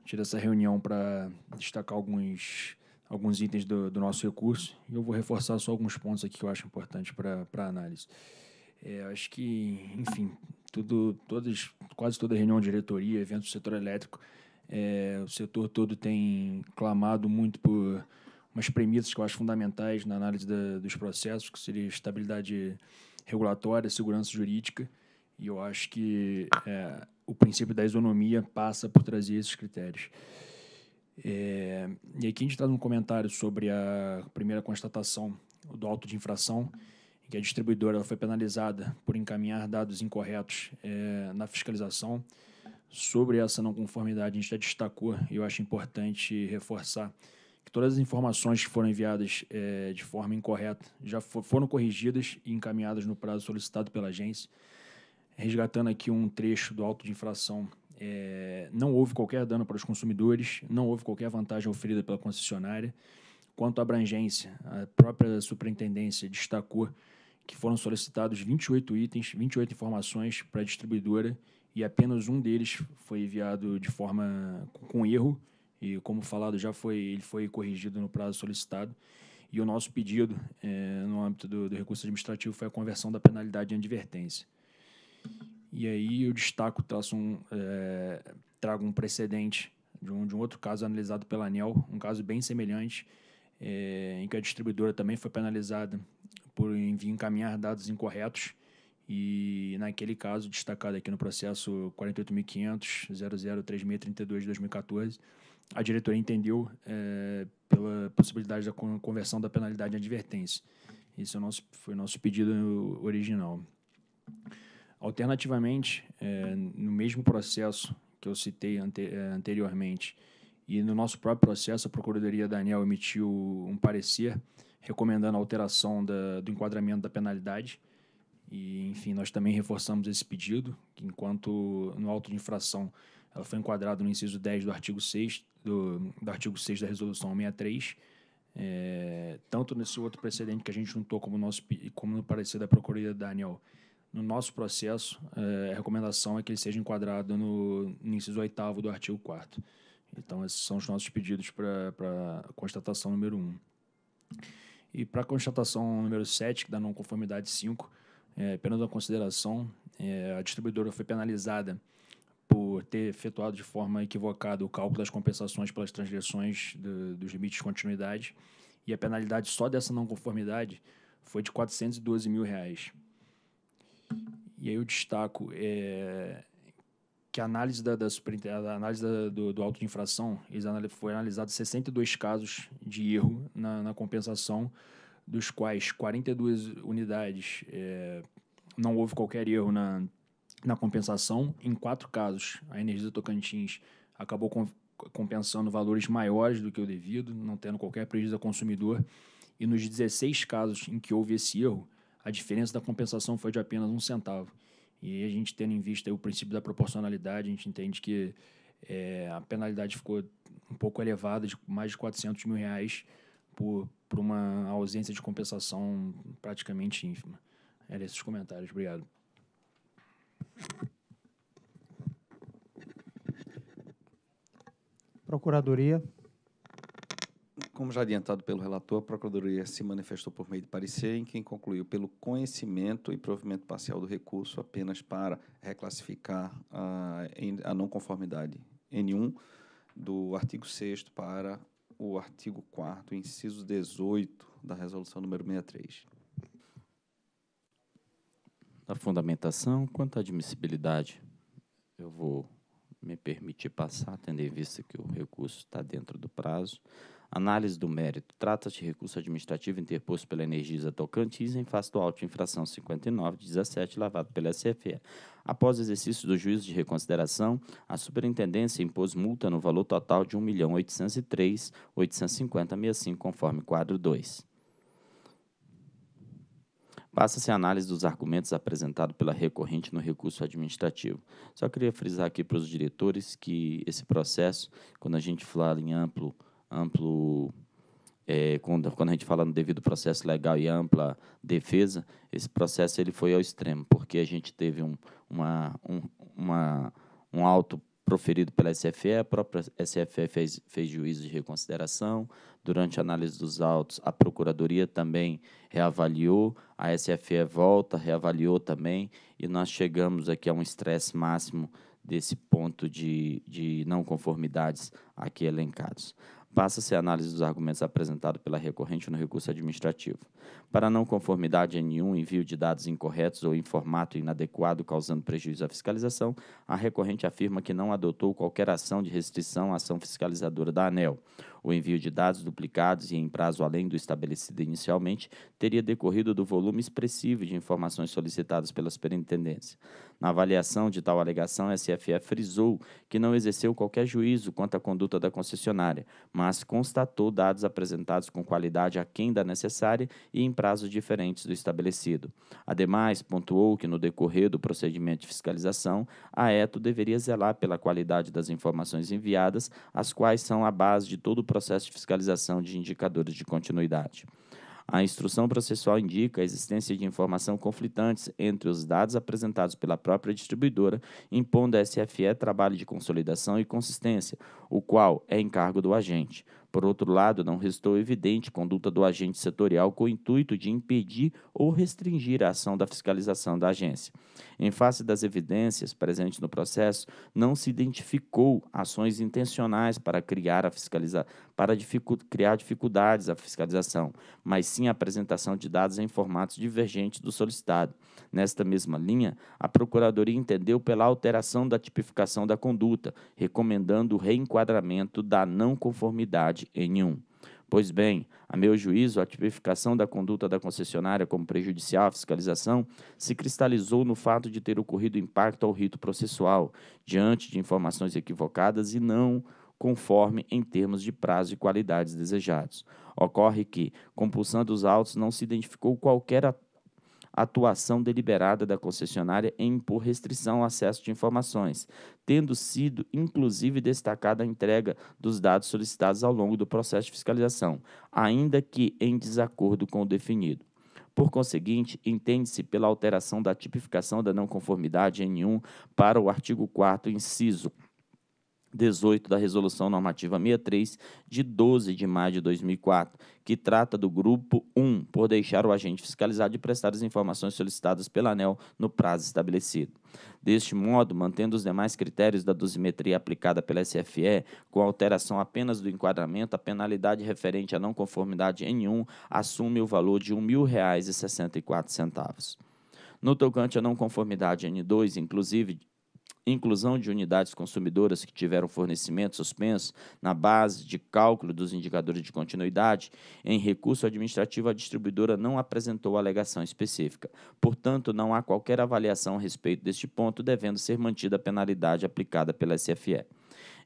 tido essa reunião para destacar alguns, alguns itens do, do, nosso recurso. E eu vou reforçar só alguns pontos aqui que eu acho importantes para a análise. É, acho que, enfim, tudo, todas, quase toda reunião de diretoria, evento do setor elétrico, é, o setor todo tem clamado muito por umas premissas que eu acho fundamentais na análise da, dos processos, que seria estabilidade regulatória, segurança jurídica, e eu acho que é, o princípio da isonomia passa por trazer esses critérios. É, e aqui a gente traz tá um comentário sobre a primeira constatação do auto de infração, em que a distribuidora foi penalizada por encaminhar dados incorretos é, na fiscalização. Sobre essa não conformidade, a gente já destacou e eu acho importante reforçar que todas as informações que foram enviadas é, de forma incorreta já for, foram corrigidas e encaminhadas no prazo solicitado pela agência. Resgatando aqui um trecho do auto de infração, é, não houve qualquer dano para os consumidores, não houve qualquer vantagem oferida pela concessionária. Quanto à abrangência, a própria superintendência destacou que foram solicitados 28 itens, 28 informações para a distribuidora e apenas um deles foi enviado de forma com erro e como falado, já foi ele foi corrigido no prazo solicitado. E o nosso pedido é, no âmbito do, do recurso administrativo foi a conversão da penalidade em advertência. E aí eu destaco, traço um, é, trago um precedente de um, de um outro caso analisado pela ANEL, um caso bem semelhante, é, em que a distribuidora também foi penalizada por encaminhar dados incorretos. E naquele caso, destacado aqui no processo 48.500.003632 de 2014, a diretoria entendeu é, pela possibilidade da conversão da penalidade em advertência. Esse é o nosso, foi o nosso pedido original. Alternativamente, é, no mesmo processo que eu citei ante, eh, anteriormente, e no nosso próprio processo, a Procuradoria Daniel emitiu um parecer recomendando a alteração da, do enquadramento da penalidade. E, enfim, nós também reforçamos esse pedido, que enquanto no auto de infração ela foi enquadrada no inciso 10 do artigo 6 do, do artigo 6 da resolução 63, é, tanto nesse outro precedente que a gente juntou como, nosso, como no parecer da Procuradoria Daniel, no nosso processo, é, a recomendação é que ele seja enquadrado no, no inciso 8 do artigo 4. Então, esses são os nossos pedidos para a constatação número 1. E para a constatação número 7, que da não conformidade 5, é, apenas uma consideração, é, a distribuidora foi penalizada ter efetuado de forma equivocada o cálculo das compensações pelas transgressões do, dos limites de continuidade e a penalidade só dessa não conformidade foi de 412 mil reais. E aí eu destaco é, que a análise da, da a análise da, do, do auto de infração eles anal foi analisado 62 casos de erro na, na compensação, dos quais 42 unidades é, não houve qualquer erro na na compensação, em quatro casos, a Energisa Tocantins acabou com, compensando valores maiores do que o devido, não tendo qualquer prejuízo ao consumidor, e nos 16 casos em que houve esse erro, a diferença da compensação foi de apenas um centavo. E a gente tendo em vista o princípio da proporcionalidade, a gente entende que é, a penalidade ficou um pouco elevada, de mais de 400 mil reais, por, por uma ausência de compensação praticamente ínfima. Era esses comentários. Obrigado. Procuradoria. Como já adiantado pelo relator, a Procuradoria se manifestou por meio de parecer em que concluiu pelo conhecimento e provimento parcial do recurso apenas para reclassificar a, a não conformidade N1 do artigo 6 para o artigo 4 inciso 18 da resolução número 63 da fundamentação quanto à admissibilidade. Eu vou me permitir passar, tendo em vista que o recurso está dentro do prazo. Análise do mérito. Trata-se de recurso administrativo interposto pela Energisa Tocantins em face do auto de infração 59 17 lavado pela SFE. Após o exercício do juízo de reconsideração, a superintendência impôs multa no valor total de R$ 1.803.850,65, conforme quadro 2. Passa-se a análise dos argumentos apresentados pela recorrente no recurso administrativo. Só queria frisar aqui para os diretores que esse processo, quando a gente fala em amplo, amplo é, quando, quando a gente fala no devido processo legal e ampla defesa, esse processo ele foi ao extremo, porque a gente teve um, uma, um, uma, um proferido pela SFE, a própria SFE fez, fez juízo de reconsideração. Durante a análise dos autos, a Procuradoria também reavaliou, a SFE volta, reavaliou também, e nós chegamos aqui a um estresse máximo desse ponto de, de não conformidades aqui elencados passa-se a análise dos argumentos apresentados pela recorrente no recurso administrativo. Para não conformidade em nenhum envio de dados incorretos ou em formato inadequado causando prejuízo à fiscalização, a recorrente afirma que não adotou qualquer ação de restrição à ação fiscalizadora da ANEL o envio de dados duplicados e em prazo além do estabelecido inicialmente teria decorrido do volume expressivo de informações solicitadas pela superintendência. Na avaliação de tal alegação, a SFE frisou que não exerceu qualquer juízo quanto à conduta da concessionária, mas constatou dados apresentados com qualidade aquém da necessária e em prazos diferentes do estabelecido. Ademais, pontuou que no decorrer do procedimento de fiscalização, a ETO deveria zelar pela qualidade das informações enviadas, as quais são a base de todo o processo de fiscalização de indicadores de continuidade. A instrução processual indica a existência de informação conflitantes entre os dados apresentados pela própria distribuidora, impondo à SFE trabalho de consolidação e consistência, o qual é encargo do agente. Por outro lado, não restou evidente conduta do agente setorial com o intuito de impedir ou restringir a ação da fiscalização da agência. Em face das evidências presentes no processo, não se identificou ações intencionais para criar a fiscalização para dificu criar dificuldades à fiscalização, mas sim a apresentação de dados em formatos divergentes do solicitado. Nesta mesma linha, a Procuradoria entendeu pela alteração da tipificação da conduta, recomendando o reenquadramento da não conformidade em 1. Pois bem, a meu juízo, a tipificação da conduta da concessionária como prejudicial à fiscalização se cristalizou no fato de ter ocorrido impacto ao rito processual, diante de informações equivocadas e não conforme em termos de prazo e qualidades desejados. Ocorre que, compulsando os autos, não se identificou qualquer atuação deliberada da concessionária em impor restrição ao acesso de informações, tendo sido inclusive destacada a entrega dos dados solicitados ao longo do processo de fiscalização, ainda que em desacordo com o definido. Por conseguinte, entende-se pela alteração da tipificação da não conformidade N1 para o artigo 4 inciso 18 da Resolução Normativa 63, de 12 de maio de 2004, que trata do grupo 1, por deixar o agente fiscalizado de prestar as informações solicitadas pela ANEL no prazo estabelecido. Deste modo, mantendo os demais critérios da dosimetria aplicada pela SFE, com alteração apenas do enquadramento, a penalidade referente à não conformidade em 1 assume o valor de R$ 1.064. No tocante à não conformidade N2, inclusive inclusão de unidades consumidoras que tiveram fornecimento suspenso na base de cálculo dos indicadores de continuidade, em recurso administrativo, a distribuidora não apresentou alegação específica. Portanto, não há qualquer avaliação a respeito deste ponto, devendo ser mantida a penalidade aplicada pela SFE.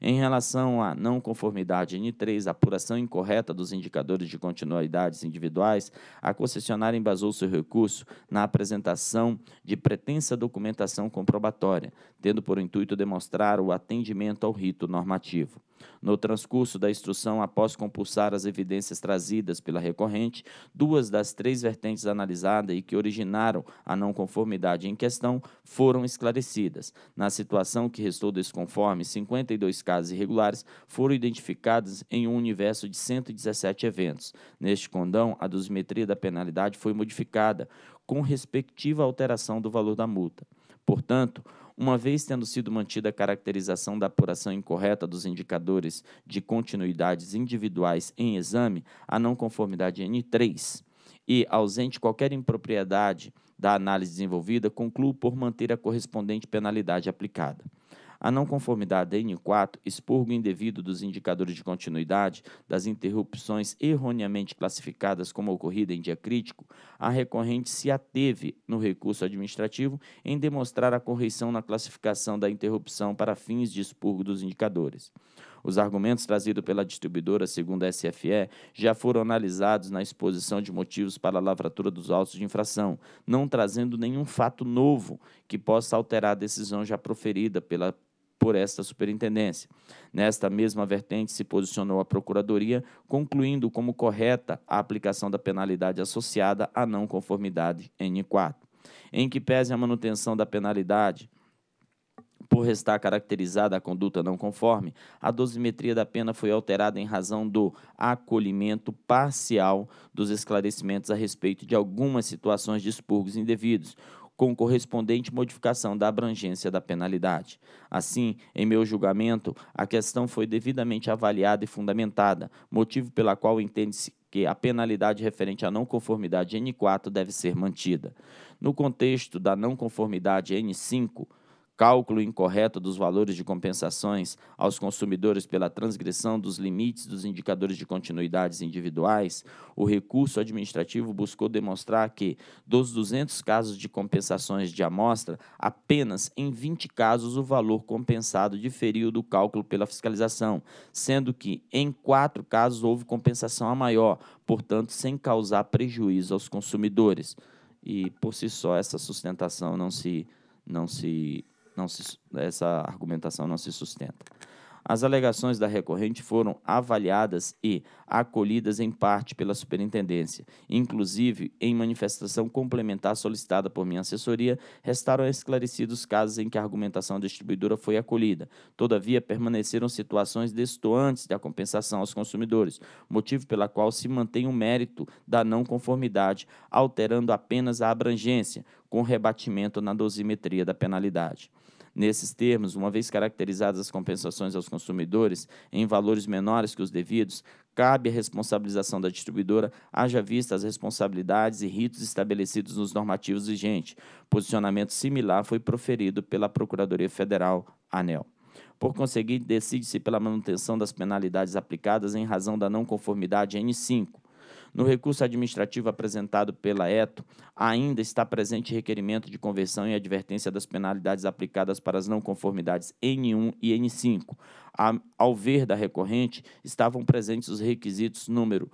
Em relação à não conformidade N3, apuração incorreta dos indicadores de continuidades individuais, a concessionária embasou seu recurso na apresentação de pretensa documentação comprobatória, tendo por intuito demonstrar o atendimento ao rito normativo. No transcurso da instrução, após compulsar as evidências trazidas pela recorrente, duas das três vertentes analisadas e que originaram a não conformidade em questão foram esclarecidas. Na situação que restou desconforme, 52 casos irregulares foram identificados em um universo de 117 eventos. Neste condão, a dosimetria da penalidade foi modificada, com respectiva alteração do valor da multa. Portanto, uma vez tendo sido mantida a caracterização da apuração incorreta dos indicadores de continuidades individuais em exame, a não conformidade N3 e ausente qualquer impropriedade da análise desenvolvida, concluo por manter a correspondente penalidade aplicada. A não conformidade da N4, expurgo indevido dos indicadores de continuidade, das interrupções erroneamente classificadas como ocorrida em dia crítico, a recorrente se ateve no recurso administrativo em demonstrar a correção na classificação da interrupção para fins de expurgo dos indicadores. Os argumentos trazidos pela distribuidora, segundo a SFE, já foram analisados na exposição de motivos para a lavratura dos autos de infração, não trazendo nenhum fato novo que possa alterar a decisão já proferida pela por esta superintendência. Nesta mesma vertente se posicionou a Procuradoria, concluindo como correta a aplicação da penalidade associada à não conformidade N4. Em que pese a manutenção da penalidade, por restar caracterizada a conduta não conforme, a dosimetria da pena foi alterada em razão do acolhimento parcial dos esclarecimentos a respeito de algumas situações de expurgos indevidos, com correspondente modificação da abrangência da penalidade. Assim, em meu julgamento, a questão foi devidamente avaliada e fundamentada, motivo pela qual entende-se que a penalidade referente à não conformidade N4 deve ser mantida. No contexto da não conformidade N5, cálculo incorreto dos valores de compensações aos consumidores pela transgressão dos limites dos indicadores de continuidades individuais, o recurso administrativo buscou demonstrar que, dos 200 casos de compensações de amostra, apenas em 20 casos o valor compensado diferiu do cálculo pela fiscalização, sendo que, em quatro casos, houve compensação a maior, portanto, sem causar prejuízo aos consumidores. E, por si só, essa sustentação não se. Não se não se, essa argumentação não se sustenta. As alegações da recorrente foram avaliadas e acolhidas em parte pela superintendência. Inclusive, em manifestação complementar solicitada por minha assessoria, restaram esclarecidos casos em que a argumentação distribuidora foi acolhida. Todavia, permaneceram situações destoantes da compensação aos consumidores, motivo pela qual se mantém o mérito da não conformidade, alterando apenas a abrangência, com rebatimento na dosimetria da penalidade. Nesses termos, uma vez caracterizadas as compensações aos consumidores em valores menores que os devidos, cabe a responsabilização da distribuidora, haja vista as responsabilidades e ritos estabelecidos nos normativos vigentes. Posicionamento similar foi proferido pela Procuradoria Federal, ANEL. Por conseguinte, decide-se pela manutenção das penalidades aplicadas em razão da não conformidade N5, no recurso administrativo apresentado pela ETO, ainda está presente requerimento de conversão e advertência das penalidades aplicadas para as não conformidades N1 e N5. ao ver da recorrente, estavam presentes os requisitos número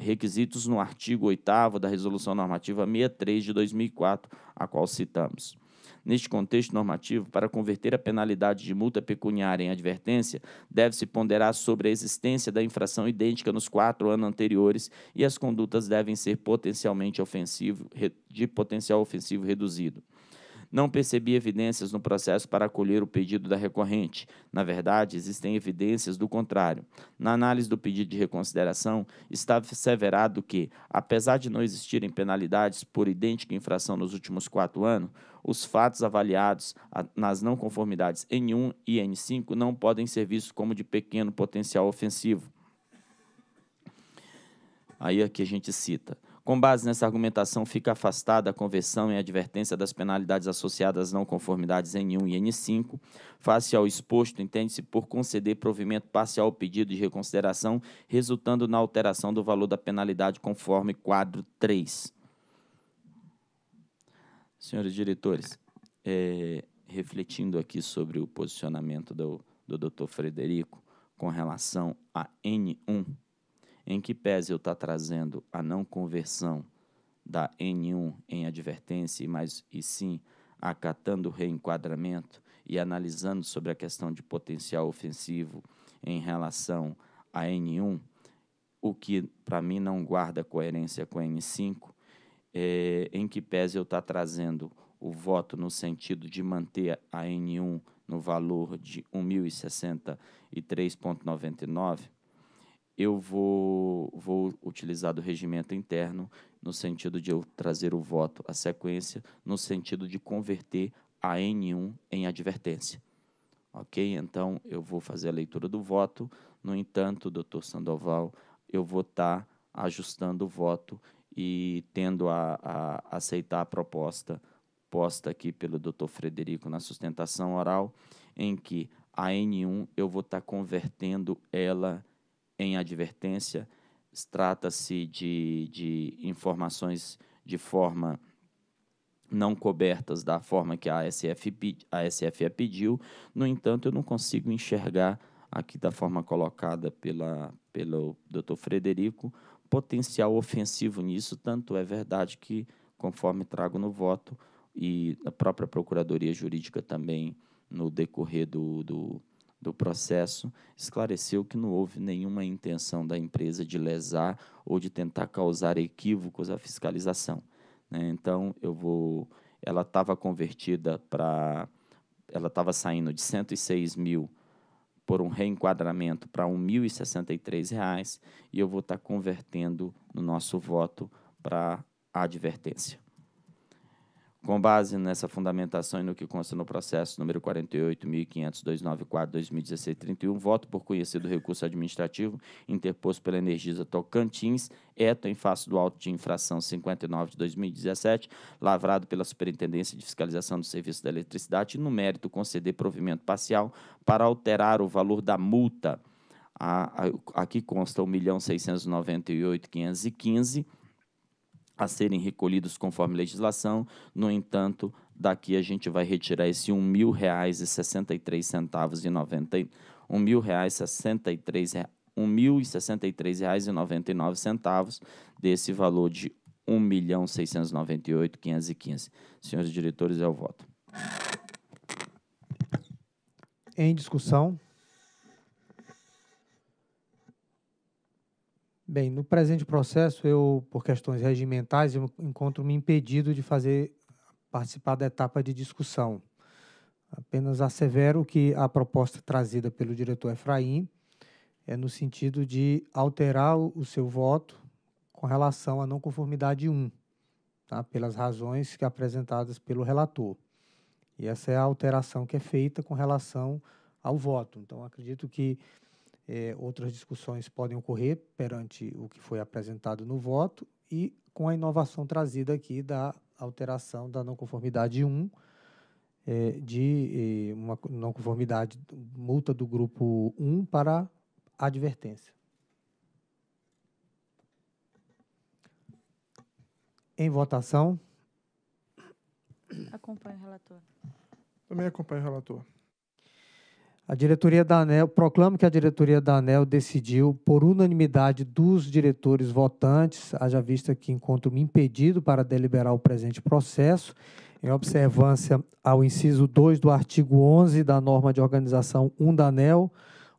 requisitos no artigo 8 da Resolução Normativa 63 de 2004, a qual citamos. Neste contexto normativo, para converter a penalidade de multa pecuniária em advertência, deve-se ponderar sobre a existência da infração idêntica nos quatro anos anteriores e as condutas devem ser potencialmente ofensivo, de potencial ofensivo reduzido não percebi evidências no processo para acolher o pedido da recorrente. Na verdade, existem evidências do contrário. Na análise do pedido de reconsideração, está severado que, apesar de não existirem penalidades por idêntica infração nos últimos quatro anos, os fatos avaliados nas não conformidades N1 e N5 não podem ser vistos como de pequeno potencial ofensivo. Aí aqui é a gente cita. Com base nessa argumentação, fica afastada a conversão em advertência das penalidades associadas às não conformidades N1 e N5. Face ao exposto, entende-se por conceder provimento parcial ao pedido de reconsideração, resultando na alteração do valor da penalidade conforme quadro 3. Senhores diretores, é, refletindo aqui sobre o posicionamento do, do Dr. Frederico com relação a N1, em que pese eu estar tá trazendo a não conversão da N1 em advertência, mas e sim acatando o reenquadramento e analisando sobre a questão de potencial ofensivo em relação à N1, o que para mim não guarda coerência com a N5, é, eh, em que pese eu estar tá trazendo o voto no sentido de manter a N1 no valor de 1.063,99, eu vou, vou utilizar do regimento interno no sentido de eu trazer o voto à sequência, no sentido de converter a N1 em advertência. Ok? Então, eu vou fazer a leitura do voto. No entanto, doutor Sandoval, eu vou estar tá ajustando o voto e tendo a, a aceitar a proposta posta aqui pelo doutor Frederico na sustentação oral, em que a N1 eu vou estar tá convertendo ela em advertência, trata-se de, de informações de forma não cobertas da forma que a SFE a SF pediu. No entanto, eu não consigo enxergar aqui da forma colocada pela, pelo Dr. Frederico potencial ofensivo nisso, tanto é verdade que, conforme trago no voto, e a própria Procuradoria Jurídica também, no decorrer do, do, do processo, esclareceu que não houve nenhuma intenção da empresa de lesar ou de tentar causar equívocos à fiscalização. Né? Então, eu vou. Ela estava convertida para. Ela estava saindo de 106 mil por um reenquadramento para R$ 1.063 e eu vou estar tá convertendo no nosso voto para a advertência. Com base nessa fundamentação e no que consta no processo número 48.500.294-2016-31, voto por conhecido recurso administrativo interposto pela Energisa Tocantins, eto em face do auto de infração 59 de 2017, lavrado pela Superintendência de Fiscalização do Serviço da Eletricidade, no mérito conceder provimento parcial para alterar o valor da multa. A, aqui consta R$ 1.698.515 a serem recolhidos conforme legislação. No entanto, daqui a gente vai retirar esse reais e noventa e R$ 1.063,99 desse valor de R$ 1.698.515. Senhores diretores, é o voto. Em discussão. Bem, no presente processo, eu, por questões regimentais, eu encontro-me impedido de fazer participar da etapa de discussão. Apenas assevero que a proposta trazida pelo diretor Efraim é no sentido de alterar o seu voto com relação à não conformidade 1, tá? pelas razões que apresentadas pelo relator. E essa é a alteração que é feita com relação ao voto. Então, acredito que é, outras discussões podem ocorrer perante o que foi apresentado no voto e com a inovação trazida aqui da alteração da não conformidade 1, é, eh, de é, uma não conformidade, multa do grupo 1 para advertência. Em votação. Acompanho o relator. Também acompanho o relator. A diretoria da ANEL, proclamo que a diretoria da ANEL decidiu, por unanimidade dos diretores votantes, haja vista que encontro-me impedido para deliberar o presente processo, em observância ao inciso 2 do artigo 11 da norma de organização 1 da ANEL,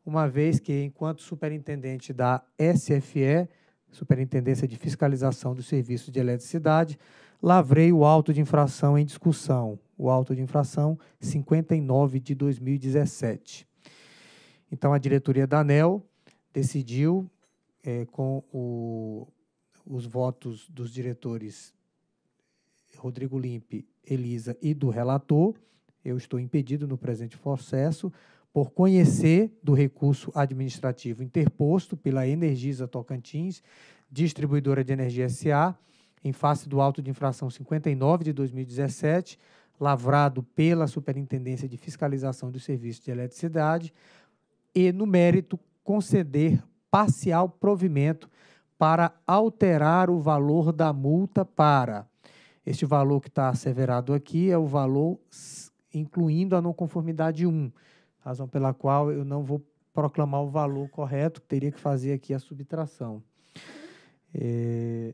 uma vez que, enquanto superintendente da SFE, Superintendência de Fiscalização dos Serviços de Eletricidade, lavrei o auto de infração em discussão, o auto de infração 59 de 2017. Então, a diretoria da ANEL decidiu, é, com o, os votos dos diretores Rodrigo Limpe, Elisa e do relator, eu estou impedido no presente processo, por conhecer do recurso administrativo interposto pela Energisa Tocantins, distribuidora de energia SA, em face do auto de infração 59 de 2017, lavrado pela Superintendência de Fiscalização do Serviço de Eletricidade e, no mérito, conceder parcial provimento para alterar o valor da multa para. Este valor que está asseverado aqui é o valor incluindo a não conformidade 1, razão pela qual eu não vou proclamar o valor correto, teria que fazer aqui a subtração. É...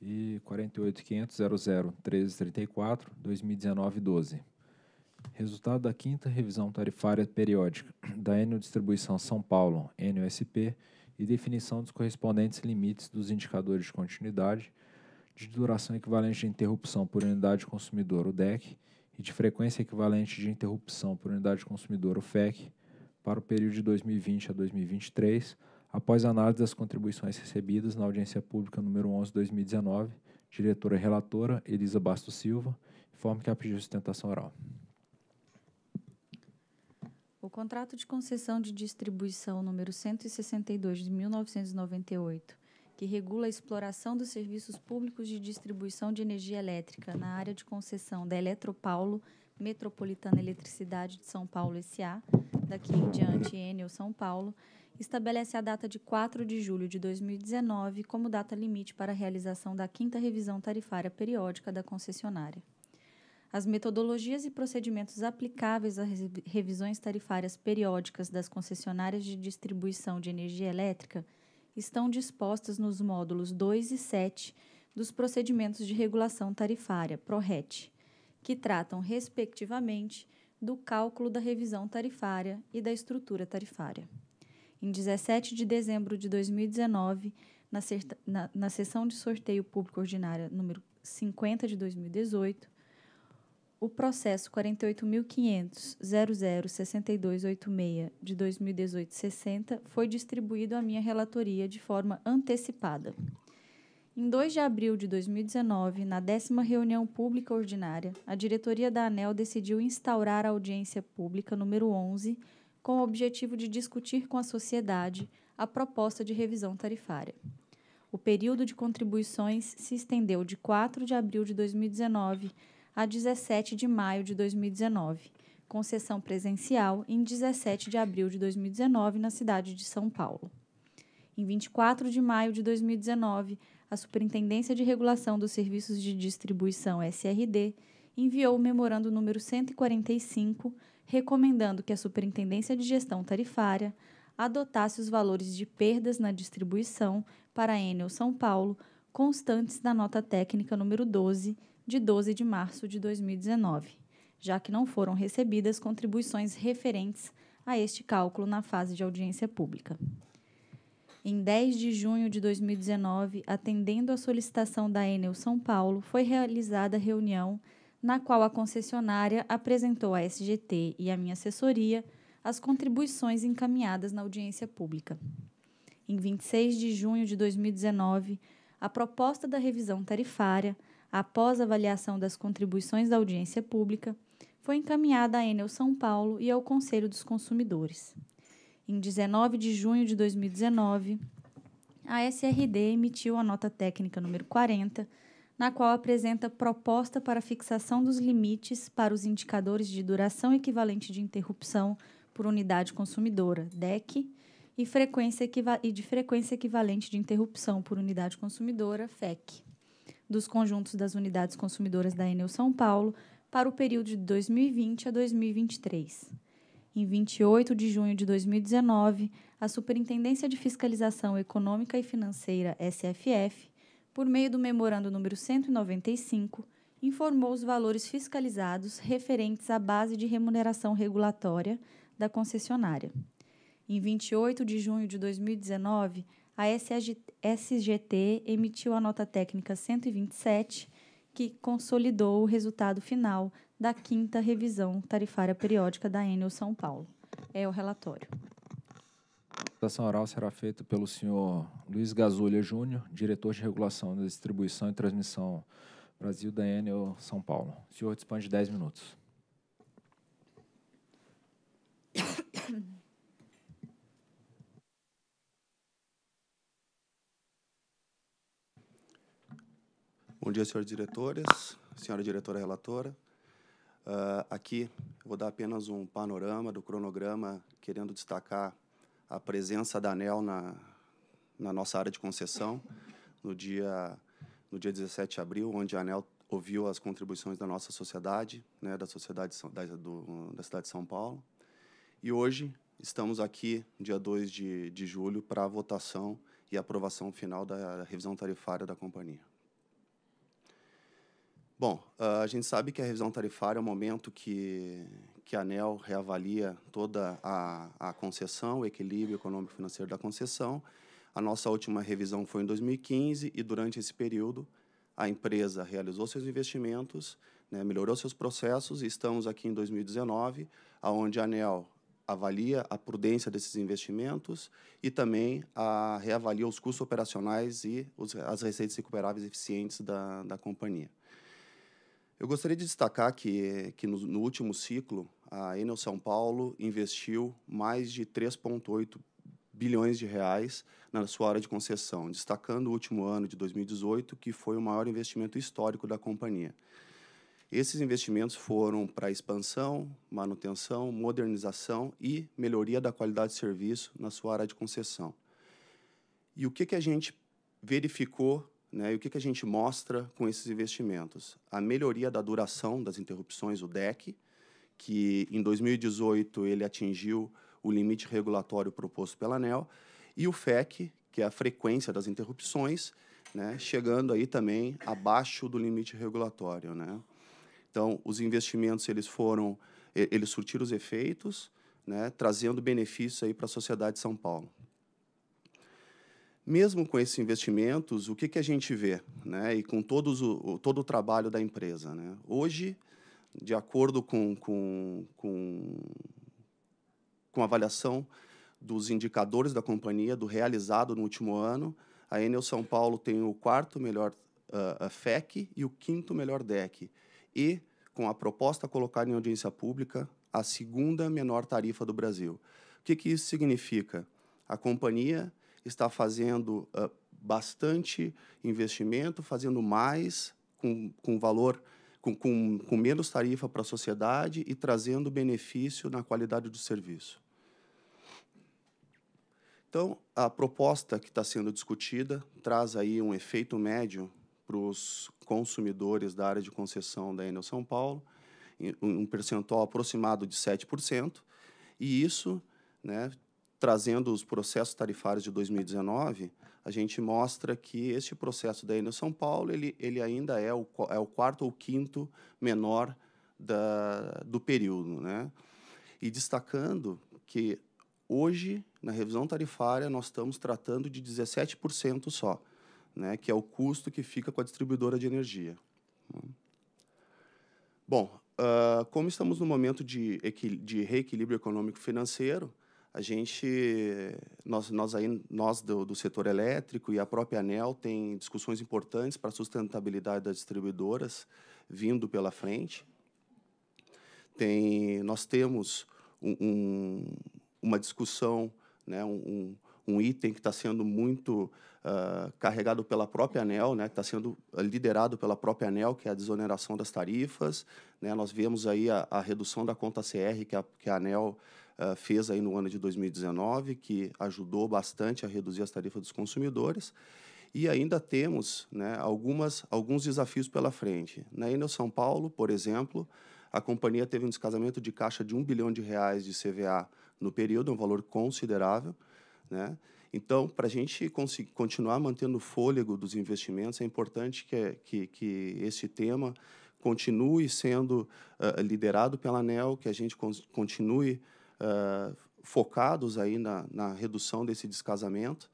e 485000013342019 12 Resultado da quinta revisão tarifária periódica da Enel Distribuição São Paulo, NUSP, e definição dos correspondentes limites dos indicadores de continuidade, de duração equivalente de interrupção por unidade consumidora o DEC, e de frequência equivalente de interrupção por unidade consumidora o FEC, para o período de 2020 a 2023, após análise das contribuições recebidas na audiência pública número 11 2019, diretora relatora Elisa Bastos Silva, informa que pediu sustentação oral. O contrato de concessão de distribuição número 162 de 1998, que regula a exploração dos serviços públicos de distribuição de energia elétrica na área de concessão da Eletropaulo Metropolitana Eletricidade de São Paulo S.A., daqui em diante Enel São Paulo, estabelece a data de 4 de julho de 2019 como data limite para a realização da quinta revisão tarifária periódica da concessionária. As metodologias e procedimentos aplicáveis às revisões tarifárias periódicas das concessionárias de distribuição de energia elétrica estão dispostas nos módulos 2 e 7 dos procedimentos de regulação tarifária, PRORET, que tratam, respectivamente, do cálculo da revisão tarifária e da estrutura tarifária em 17 de dezembro de 2019, na, certa, na, na sessão de sorteio público ordinária número 50 de 2018, o processo 48.500.006286 de 2018-60 foi distribuído à minha relatoria de forma antecipada. Em 2 de abril de 2019, na décima reunião pública ordinária, a diretoria da ANEL decidiu instaurar a audiência pública número 11 com o objetivo de discutir com a sociedade a proposta de revisão tarifária. O período de contribuições se estendeu de 4 de abril de 2019 a 17 de maio de 2019, com sessão presencial em 17 de abril de 2019 na cidade de São Paulo. Em 24 de maio de 2019, a Superintendência de Regulação dos Serviços de Distribuição SRD enviou o memorando número 145 recomendando que a Superintendência de Gestão Tarifária adotasse os valores de perdas na distribuição para a Enel São Paulo constantes da nota técnica número 12 de 12 de março de 2019, já que não foram recebidas contribuições referentes a este cálculo na fase de audiência pública. Em 10 de junho de 2019, atendendo à solicitação da Enel São Paulo, foi realizada a reunião na qual a concessionária apresentou à SGT e à minha assessoria as contribuições encaminhadas na audiência pública. Em 26 de junho de 2019, a proposta da revisão tarifária, após avaliação das contribuições da audiência pública, foi encaminhada à Enel São Paulo e ao Conselho dos Consumidores. Em 19 de junho de 2019, a SRD emitiu a nota técnica número 40 na qual apresenta proposta para fixação dos limites para os indicadores de duração equivalente de interrupção por unidade consumidora, DEC, e, frequência e de frequência equivalente de interrupção por unidade consumidora, FEC, dos conjuntos das unidades consumidoras da Enel São Paulo para o período de 2020 a 2023. Em 28 de junho de 2019, a Superintendência de Fiscalização Econômica e Financeira, SFF, por meio do memorando número 195, informou os valores fiscalizados referentes à base de remuneração regulatória da concessionária. Em 28 de junho de 2019, a SGT emitiu a nota técnica 127, que consolidou o resultado final da quinta revisão tarifária periódica da Enel São Paulo. É o relatório apresentação oral será feita pelo senhor Luiz Gazulha Júnior, diretor de regulação da distribuição e transmissão Brasil da Enel São Paulo. O senhor dispõe de 10 minutos. Bom dia, senhores diretores, senhora diretora relatora. Uh, aqui vou dar apenas um panorama do cronograma, querendo destacar a presença da ANEL na, na nossa área de concessão no dia, no dia 17 de abril, onde a ANEL ouviu as contribuições da nossa sociedade, né, da sociedade da, do, da cidade de São Paulo. E hoje estamos aqui, dia 2 de, de julho, para a votação e aprovação final da revisão tarifária da companhia. Bom, ah, a gente sabe que a revisão tarifária é um momento que, que a ANEL reavalia toda a, a concessão, o equilíbrio econômico-financeiro da concessão. A nossa última revisão foi em 2015 e, durante esse período, a empresa realizou seus investimentos, né, melhorou seus processos e estamos aqui em 2019, onde a ANEL avalia a prudência desses investimentos e também a, reavalia os custos operacionais e os, as receitas recuperáveis eficientes da, da companhia. Eu gostaria de destacar que, que no, no último ciclo, a Enel São Paulo investiu mais de 3,8 bilhões de reais na sua área de concessão, destacando o último ano de 2018, que foi o maior investimento histórico da companhia. Esses investimentos foram para expansão, manutenção, modernização e melhoria da qualidade de serviço na sua área de concessão. E o que, que a gente verificou né? E o que, que a gente mostra com esses investimentos? A melhoria da duração das interrupções, o DEC, que em 2018 ele atingiu o limite regulatório proposto pela ANEL, e o FEC, que é a frequência das interrupções, né? chegando aí também abaixo do limite regulatório. Né? Então, os investimentos eles foram, eles surtiram os efeitos, né? trazendo benefícios aí para a sociedade de São Paulo. Mesmo com esses investimentos, o que, que a gente vê, né? E com todos o, todo o trabalho da empresa, né? Hoje, de acordo com, com, com, com a avaliação dos indicadores da companhia, do realizado no último ano, a Enel São Paulo tem o quarto melhor uh, ah, ah, FEC e o quinto melhor DEC. E, com a proposta colocada em audiência pública, a segunda menor tarifa do Brasil. O que, que isso significa? A companhia está fazendo uh, bastante investimento, fazendo mais com, com valor, com, com, com menos tarifa para a sociedade e trazendo benefício na qualidade do serviço. Então, a proposta que está sendo discutida traz aí um efeito médio para os consumidores da área de concessão da Enel São Paulo, um percentual aproximado de 7%, e isso né, trazendo os processos tarifários de 2019, a gente mostra que este processo da Enel São Paulo ele, ele ainda é o, é o quarto ou quinto menor da, do período. Né? E destacando que hoje, na revisão tarifária, nós estamos tratando de 17% só, né? que é o custo que fica com a distribuidora de energia. Bom, uh, como estamos no momento de, de reequilíbrio econômico-financeiro, a gente nós nós aí nós do, do setor elétrico e a própria Anel tem discussões importantes para a sustentabilidade das distribuidoras vindo pela frente. Tem nós temos um, um, uma discussão, né, um, um item que está sendo muito uh, carregado pela própria ANEL, né, que está sendo ah, liderado pela própria ANEL, que é a desoneração das tarifas. Né, nós vemos aí a, a redução da conta CR que a, que a ANEL eh, fez aí no ano de 2019, que ajudou bastante a reduzir as tarifas dos consumidores. E ainda temos né, algumas, alguns desafios pela frente. Na Enel São Paulo, por exemplo, a companhia teve um descasamento de caixa de 1 bilhão de reais de CVA no período, um valor considerável. Né? Então, para a gente continuar mantendo o fôlego dos investimentos, é importante que, que, que esse tema continue sendo uh, liderado pela ANEL, que a gente continue uh, focados aí na, na, redução desse descasamento.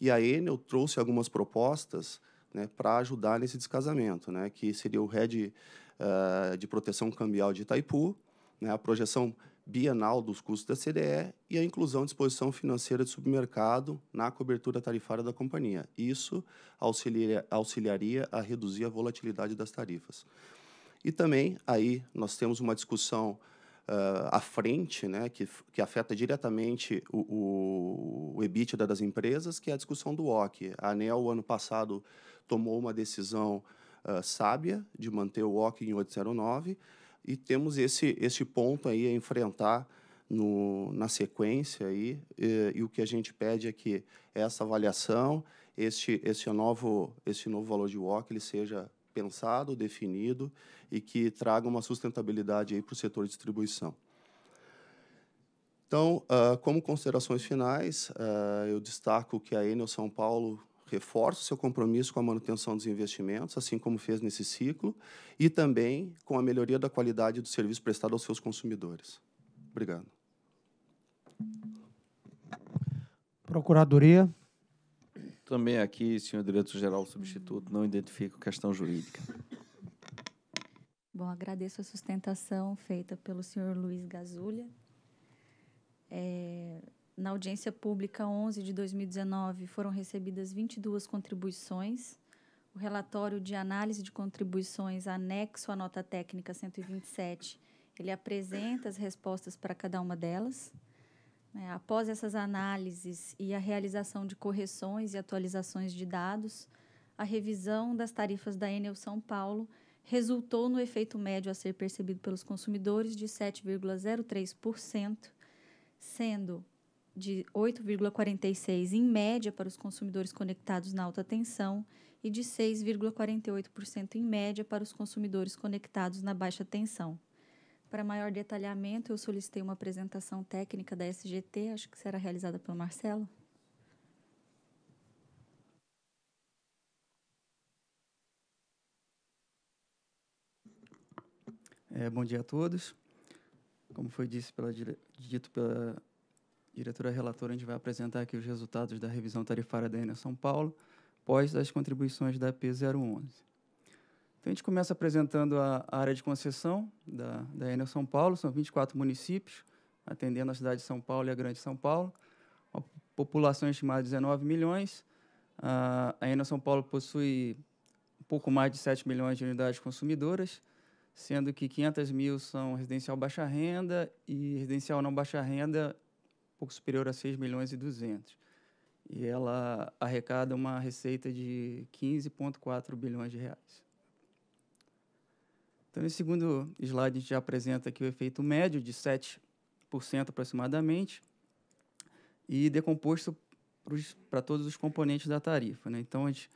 E a Enel trouxe algumas propostas né, para ajudar nesse descasamento, né, que seria o RED uh, de proteção cambial de Itaipu, né, a projeção bienal dos custos da CDE e a inclusão de exposição financeira de submercado na cobertura tarifária da companhia. Isso auxiliaria auxiliaria a reduzir a volatilidade das tarifas. E também aí nós temos uma discussão uh, à frente, né, que, que afeta diretamente o, o, o EBITDA das empresas, que é a discussão do OC. A ANEL, ano passado, tomou uma decisão uh, sábia de manter o OC em 809 e temos esse, esse ponto aí a enfrentar no, na sequência aí, e, e, o que a gente pede é que essa avaliação, este, este, novo, este novo valor de OC, ele seja pensado, definido e que traga uma sustentabilidade para o setor de distribuição. Então, uh, como considerações finais, uh, eu destaco que a Enel São Paulo reforça o seu compromisso com a manutenção dos investimentos, assim como fez nesse ciclo, e também com a melhoria da qualidade do serviço prestado aos seus consumidores. Obrigado. Procuradoria. Também aqui, senhor diretor-geral substituto, não identifico questão jurídica. Bom, agradeço a sustentação feita pelo senhor Luiz Gazulha. É, na audiência pública 11 de 2019, foram recebidas 22 contribuições. O relatório de análise de contribuições anexo à nota técnica 127, ele apresenta as respostas para cada uma delas. Né? Após essas análises e a realização de correções e atualizações de dados, a revisão das tarifas da Enel São Paulo resultou no efeito médio a ser percebido pelos consumidores de 7,03%, sendo de 8,46% em média para os consumidores conectados na alta tensão e de 6,48% em média para os consumidores conectados na baixa tensão. Para maior detalhamento, eu solicitei uma apresentação técnica da SGT, acho que será realizada pelo Marcelo. É, bom dia a todos. Como foi pela, dito pela diretora relatora, a gente vai apresentar aqui os resultados da revisão tarifária da Enel São Paulo, pós as contribuições da P011. Então, a gente começa apresentando a, área de concessão da, da Enel São Paulo, são 24 municípios, atendendo a cidade de São Paulo e a Grande São Paulo. A população é estimada de 19 milhões. Uh, a Enel São Paulo possui um pouco mais de 7 milhões de unidades consumidoras, sendo que 500 mil são residencial baixa renda e residencial não baixa renda um pouco superior a 6 milhões e 200. E ela arrecada uma receita de 15,4 bilhões de reais. Então, nesse segundo slide, a gente já apresenta aqui o efeito médio de 7% aproximadamente e decomposto para todos os componentes da tarifa. Né? Então, a, gente,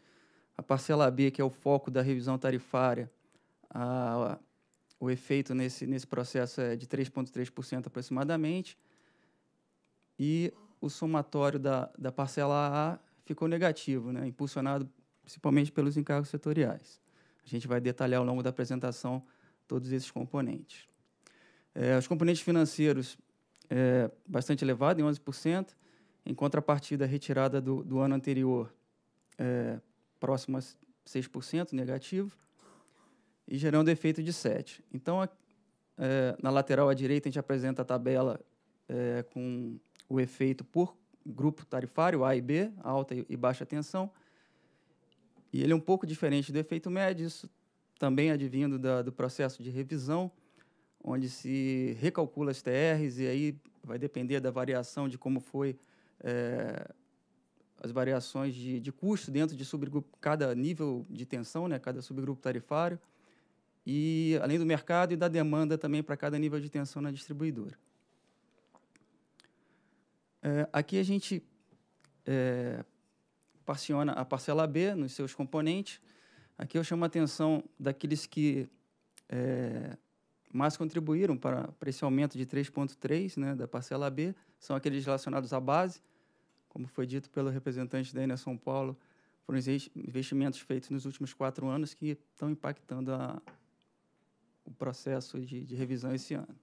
a parcela B, que é o foco da revisão tarifária, a, a, o efeito nesse, nesse processo é de 3,3% aproximadamente e o somatório da, da parcela A ficou negativo, né? impulsionado principalmente pelos encargos setoriais gente vai detalhar ao longo da apresentação todos esses componentes. É, os componentes financeiros é bastante elevado, em 11%, em contrapartida, retirada do, do ano anterior é próxima a 6% negativo e gerando efeito de 7%. Então, a, é, na lateral à direita, a gente apresenta a tabela é, com o efeito por grupo tarifário, A e B, alta e baixa tensão, e ele é um pouco diferente do efeito médio, isso também advindo da, do processo de revisão, onde se recalcula as TRs e aí vai depender da variação de como foi é, as variações de, de, custo dentro de subgrupo, cada nível de tensão, né, cada subgrupo tarifário, e além do mercado e da demanda também para cada nível de tensão na distribuidora. É, aqui a gente é, parciona a parcela B nos seus componentes. Aqui eu chamo a atenção daqueles que é, mais contribuíram para, para esse aumento de 3,3 né, da parcela B, são aqueles relacionados à base, como foi dito pelo representante da Enel São Paulo, foram investimentos feitos nos últimos quatro anos que estão impactando a, o processo de, de revisão esse ano.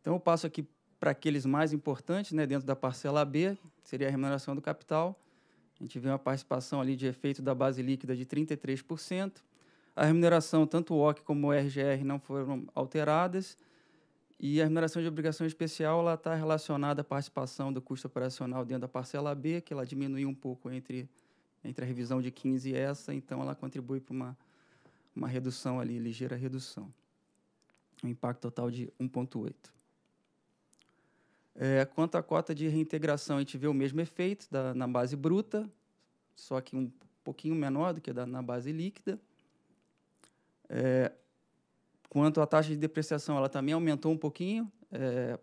Então, eu passo aqui para aqueles mais importantes, né, dentro da parcela B, seria a remuneração do capital. A gente vê uma participação ali de efeito da base líquida de 33%. A remuneração, tanto o OC como o RGR, não foram alteradas. E a remuneração de obrigação especial está relacionada à participação do custo operacional dentro da parcela B, que ela diminuiu um pouco entre, entre a revisão de 15 e essa, então ela contribui para uma, uma redução ali, ligeira redução. Um impacto total de 1,8. É, quanto à cota de reintegração, a gente vê o mesmo efeito da, na base bruta, só que um pouquinho menor do que da, na base líquida. É, quanto à taxa de depreciação, ela também aumentou um pouquinho, é,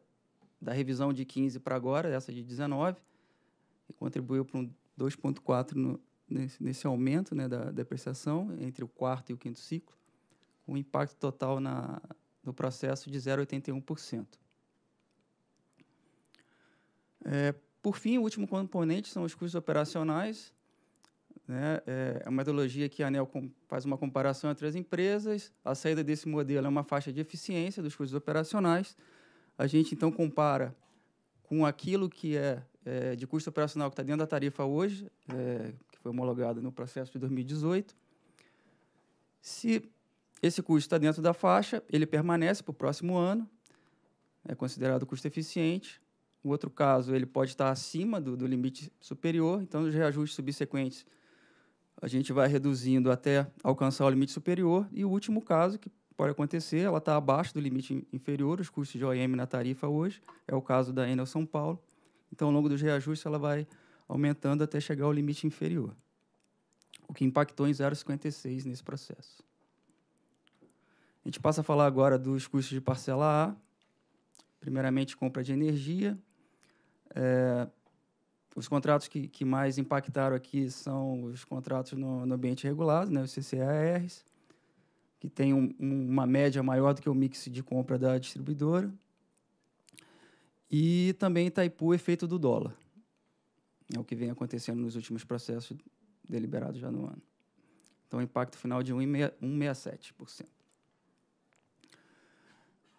da revisão de 15 para agora, essa de 19, e contribuiu para um 2,4 nesse, nesse aumento né, da depreciação entre o quarto e o quinto ciclo, com impacto total na, no processo de 0,81%. É, por fim, o último componente são os custos operacionais. Né? É, é uma metodologia que a ANEL faz uma comparação entre as empresas. A saída desse modelo é uma faixa de eficiência dos custos operacionais. A gente, então, compara com aquilo que é, é de custo operacional que está dentro da tarifa hoje, é, que foi homologado no processo de 2018. Se esse custo está dentro da faixa, ele permanece para o próximo ano, é considerado custo eficiente. O outro caso, ele pode estar acima do, do limite superior, então os reajustes subsequentes a gente vai reduzindo até alcançar o limite superior. E o último caso que pode acontecer, ela está abaixo do limite inferior, os custos de OM na tarifa hoje, é o caso da Enel São Paulo. Então, ao longo dos reajustes, ela vai aumentando até chegar ao limite inferior, o que impactou em 0,56 nesse processo. A gente passa a falar agora dos custos de parcela A, primeiramente compra de energia, é, os contratos que, que, mais impactaram aqui são os contratos no, no ambiente regulado, né, os CCARs, que tem um, uma média maior do que o mix de compra da distribuidora. E também Itaipu, efeito do dólar. É o que vem acontecendo nos últimos processos deliberados já no ano. Então, impacto final de 1,67%.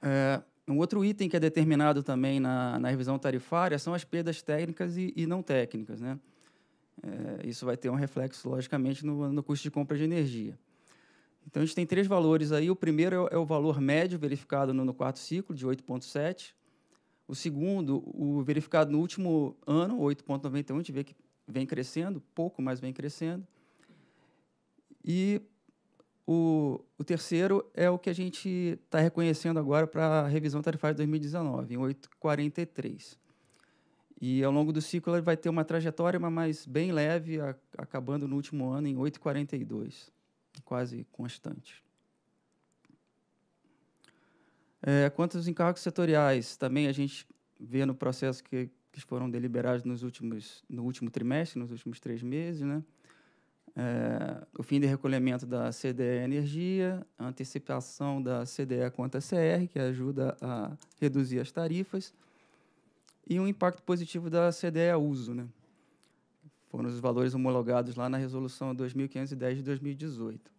É, um outro item que é determinado também na, na revisão tarifária são as perdas técnicas e, e não técnicas. Né? É, isso vai ter um reflexo, logicamente, no, no custo de compra de energia. Então, a gente tem três valores aí. O primeiro é o, é valor médio verificado no, no quarto ciclo, de 8,7. O segundo, o verificado no último ano, 8,91. A gente vê que vem crescendo, pouco, mas vem crescendo. E o, o terceiro é o que a gente está reconhecendo agora para a revisão tarifária de 2019, em 843. E ao longo do ciclo ele vai ter uma trajetória, mas bem leve, a, acabando no último ano em 8,42, quase constante. É, quanto aos encargos setoriais, também a gente vê no processo que, que foram deliberados nos últimos, no último trimestre, nos últimos três meses, né? é, o fim de recolhimento da CDE Energia, a antecipação da CDE contra a CR, que ajuda a reduzir as tarifas, e um impacto positivo da CDE Uso. Né? Foram os valores homologados lá na Resolução 2510 de 2018.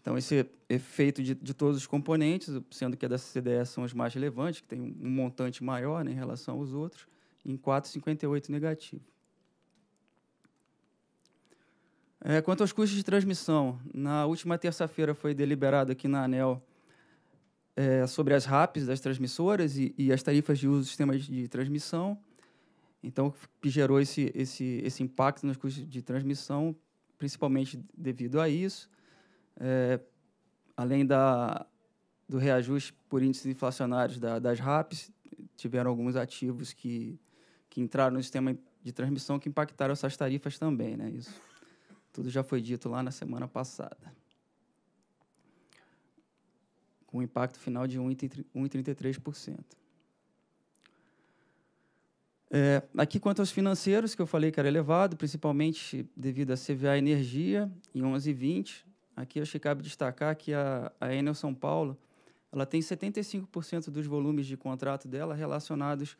Então, esse efeito de, de todos os componentes, sendo que a da CDE são os mais relevantes, que tem um, um montante maior né, em relação aos outros, em 4,58 negativo. É, quanto aos custos de transmissão, na última terça-feira foi deliberado aqui na ANEL é, sobre as RAPs das transmissoras e, e, as tarifas de uso dos sistemas de transmissão. Então, que gerou esse, esse, esse impacto nos custos de transmissão, principalmente devido a isso. É, além da, do reajuste por índices inflacionários da, das RAPs, tiveram alguns ativos que, que entraram no sistema de transmissão que impactaram essas tarifas também, né? Isso. Tudo já foi dito lá na semana passada. Com um impacto final de 1,33%. É, aqui, quanto aos financeiros, que eu falei que era elevado, principalmente devido à CVA Energia, em 11,20. Aqui acho que cabe destacar que a, a Enel São Paulo ela tem 75% dos volumes de contrato dela relacionados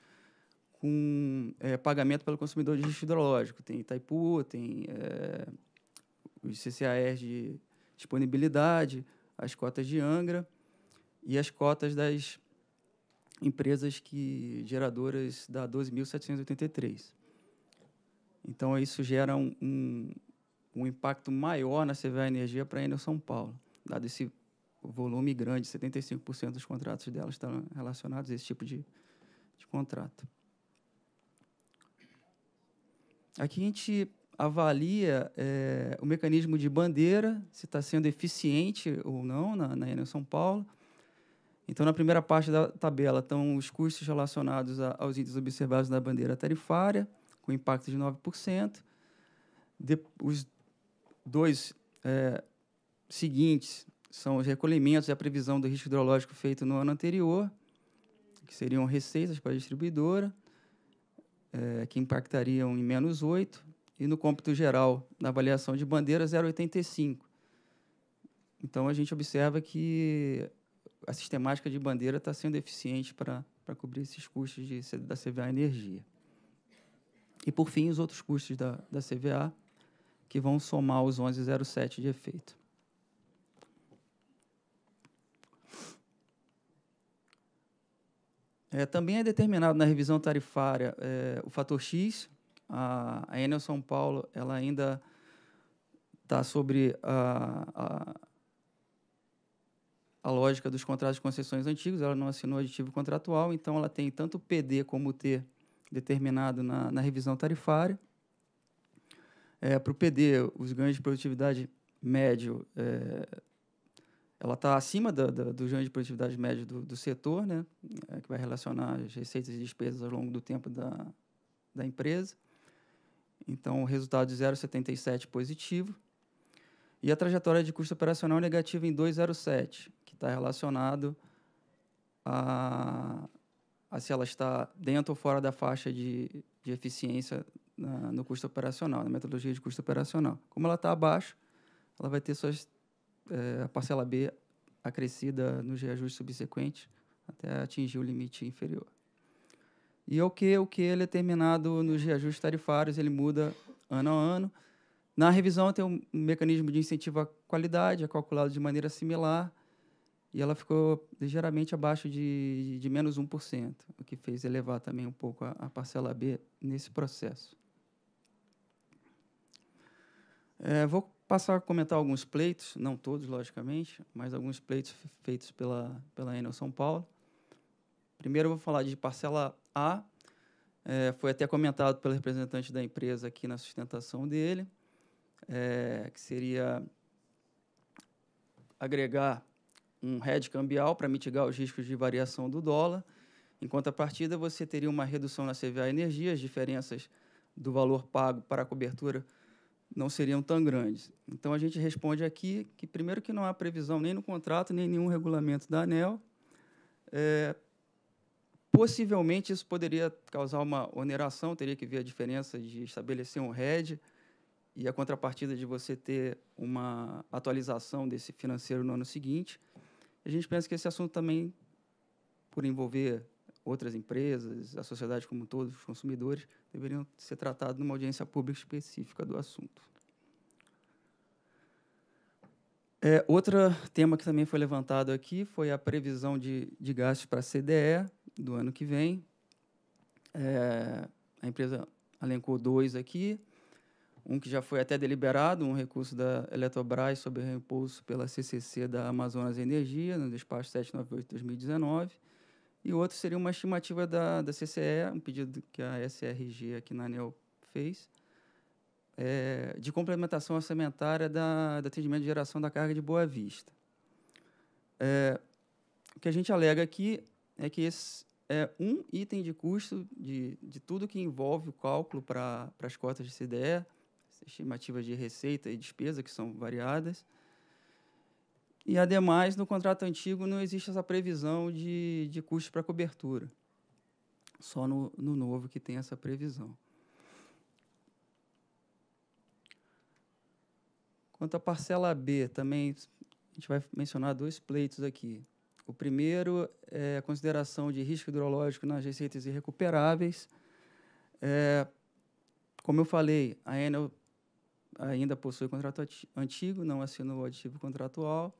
com é, pagamento pelo consumidor de lixo hidrológico. Tem Itaipu, tem é, os CCAs de disponibilidade, as cotas de Angra e as cotas das empresas que geradoras da 12.783. Então, isso gera um, um, um, impacto maior na CVA Energia para a Enel São Paulo, dado esse volume grande, 75% dos contratos dela estão relacionados a esse tipo de, de contrato. Aqui a gente avalia é, o mecanismo de bandeira, se está sendo eficiente ou não na, na Enel São Paulo. Então, na primeira parte da tabela estão os custos relacionados a, aos índices observados na bandeira tarifária, com impacto de 9%. De, os dois é, seguintes são os recolhimentos e a previsão do risco hidrológico feito no ano anterior, que seriam receitas para a distribuidora, é, que impactariam em menos 8% e no cômpito geral, na avaliação de bandeira, 0,85. Então, a gente observa que a sistemática de bandeira está sendo eficiente para cobrir esses custos de, da CVA Energia. E, por fim, os outros custos da, da CVA, que vão somar os 11,07 de efeito. É, também é determinado na revisão tarifária é, o fator X, a, a Enel São Paulo ela ainda está sobre a, a, a, lógica dos contratos de concessões antigos, ela não assinou aditivo contratual, então ela tem tanto o PD como o T determinado na, na revisão tarifária. É, Para o PD, os ganhos de produtividade médio, é, ela está acima da, da, do ganho de produtividade médio do, do setor, né, é, que vai relacionar as receitas e despesas ao longo do tempo da, da empresa. Então, o resultado de 0,77 positivo. E a trajetória de custo operacional negativa em 2,07, que está relacionado a, a, se ela está dentro ou fora da faixa de, de eficiência na, no custo operacional, na metodologia de custo operacional. Como ela está abaixo, ela vai ter suas, é, a parcela B acrescida nos reajustes subsequentes até atingir o limite inferior. E o que o que é determinado nos reajustes tarifários, ele muda ano a ano. Na revisão tem um mecanismo de incentivo à qualidade, é calculado de maneira similar, e ela ficou ligeiramente abaixo de, de menos 1%, o que fez elevar também um pouco a, a parcela B nesse processo. É, vou passar a comentar alguns pleitos, não todos, logicamente, mas alguns pleitos feitos pela, pela Enel São Paulo. Primeiro, eu vou falar de parcela a. É, foi até comentado pelo representante da empresa aqui na sustentação dele, é, que seria agregar um hedge cambial para mitigar os riscos de variação do dólar. Em contrapartida, você teria uma redução na CVA Energia, as diferenças do valor pago para a cobertura não seriam tão grandes. Então, a gente responde aqui que, primeiro, que não há previsão nem no contrato, nem nenhum regulamento da ANEL é, Possivelmente isso poderia causar uma oneração, teria que ver a diferença de estabelecer um RED e a contrapartida de você ter uma atualização desse financeiro no ano seguinte. A gente pensa que esse assunto também, por envolver outras empresas, a sociedade como um todo, os consumidores, deveriam ser tratados numa audiência pública específica do assunto. É, outro tema que também foi levantado aqui foi a previsão de, de gastos para a CDE do ano que vem. É, a empresa alencou dois aqui, um que já foi até deliberado, um recurso da Eletrobras sobre reembolso pela CCC da Amazonas Energia, no despacho 798-2019, e outro seria uma estimativa da, da CCE, um pedido que a SRG aqui na ANEL fez, é, de complementação orçamentária da, do atendimento de geração da carga de Boa Vista. É, o que a gente alega aqui é que esse é um item de custo de, de tudo que envolve o cálculo para as cotas de CDE, estimativas de receita e despesa, que são variadas. E, ademais, no contrato antigo não existe essa previsão de, de custos para cobertura. Só no, no novo que tem essa previsão. Quanto à parcela B, também a gente vai mencionar dois pleitos aqui. O primeiro é a consideração de risco hidrológico nas receitas irrecuperáveis. É, como eu falei, a Enel ainda possui contrato antigo, não assinou o aditivo contratual.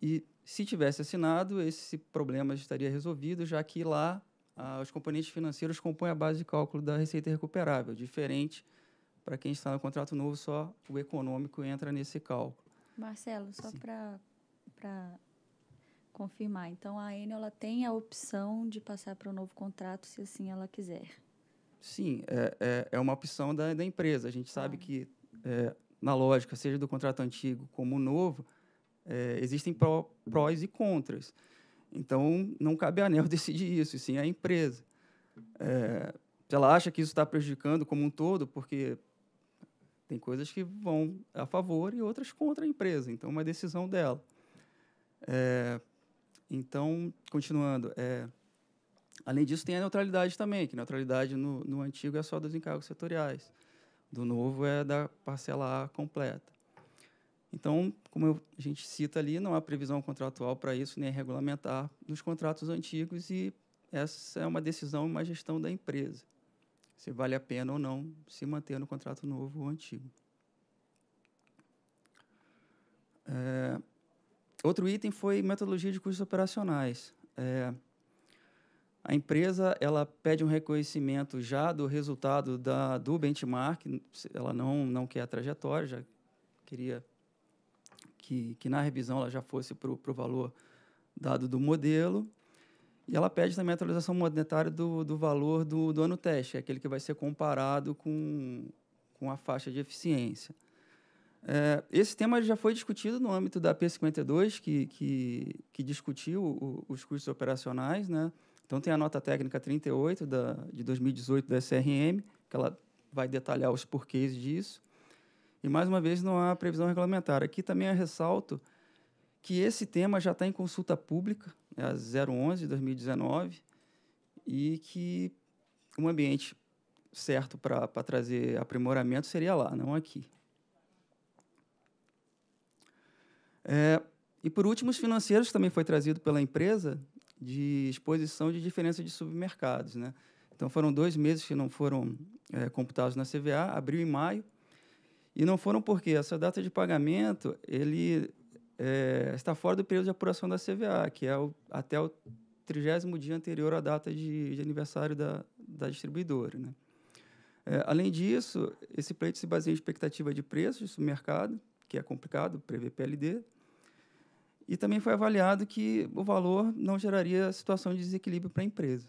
E se tivesse assinado, esse problema estaria resolvido, já que lá ah, os componentes financeiros compõem a base de cálculo da receita recuperável, diferente para quem está no contrato novo, só o econômico entra nesse cálculo. Marcelo, só para confirmar. Então a Enel ela tem a opção de passar para um novo contrato se assim ela quiser. Sim, é, é, é uma opção da, da empresa. A gente sabe ah. que, é, na lógica, seja do contrato antigo como novo, é, existem pró, prós e contras. Então, não cabe a ANEL decidir isso, e sim a empresa. É, se ela acha que isso está prejudicando como um todo, porque tem coisas que vão a favor e outras contra a empresa, então é uma decisão dela. É, então, continuando, é, além disso, tem a neutralidade também, que neutralidade no, no antigo é só dos encargos setoriais, do novo é da parcela A completa. Então, como eu, a gente cita ali, não há previsão contratual para isso, nem regulamentar nos contratos antigos, e essa é uma decisão e uma gestão da empresa, se vale a pena ou não se manter no contrato novo ou antigo. É, outro item foi metodologia de custos operacionais. É, a empresa ela pede um reconhecimento já do resultado da, do benchmark, ela não, não quer a trajetória, já queria que, que na revisão ela já fosse para o valor dado do modelo. E ela pede também a atualização monetária do, do valor do, do ano teste, aquele que vai ser comparado com, com a faixa de eficiência. É, esse tema já foi discutido no âmbito da P52, que, que, que discutiu o, os custos operacionais. Né? Então, tem a nota técnica 38 da, de 2018 da SRM, que ela vai detalhar os porquês disso. E, mais uma vez, não há previsão regulamentar. Aqui também eu é ressalto que esse tema já está em consulta pública, é a 011 de 2019, e que um ambiente certo para trazer aprimoramento seria lá, não aqui. É, e por último, os financeiros também foi trazido pela empresa de exposição de diferença de submercados, né? Então foram dois meses que não foram é, computados na CVA, abril e maio, e não foram porque essa data de pagamento ele é, está fora do período de apuração da CVA, que é o, até o trigésimo dia anterior à data de, de aniversário da, da distribuidora, né? É, além disso, esse pleito se baseia em expectativa de preços do mercado, que é complicado prever PLD. E também foi avaliado que o valor não geraria situação de desequilíbrio para a empresa.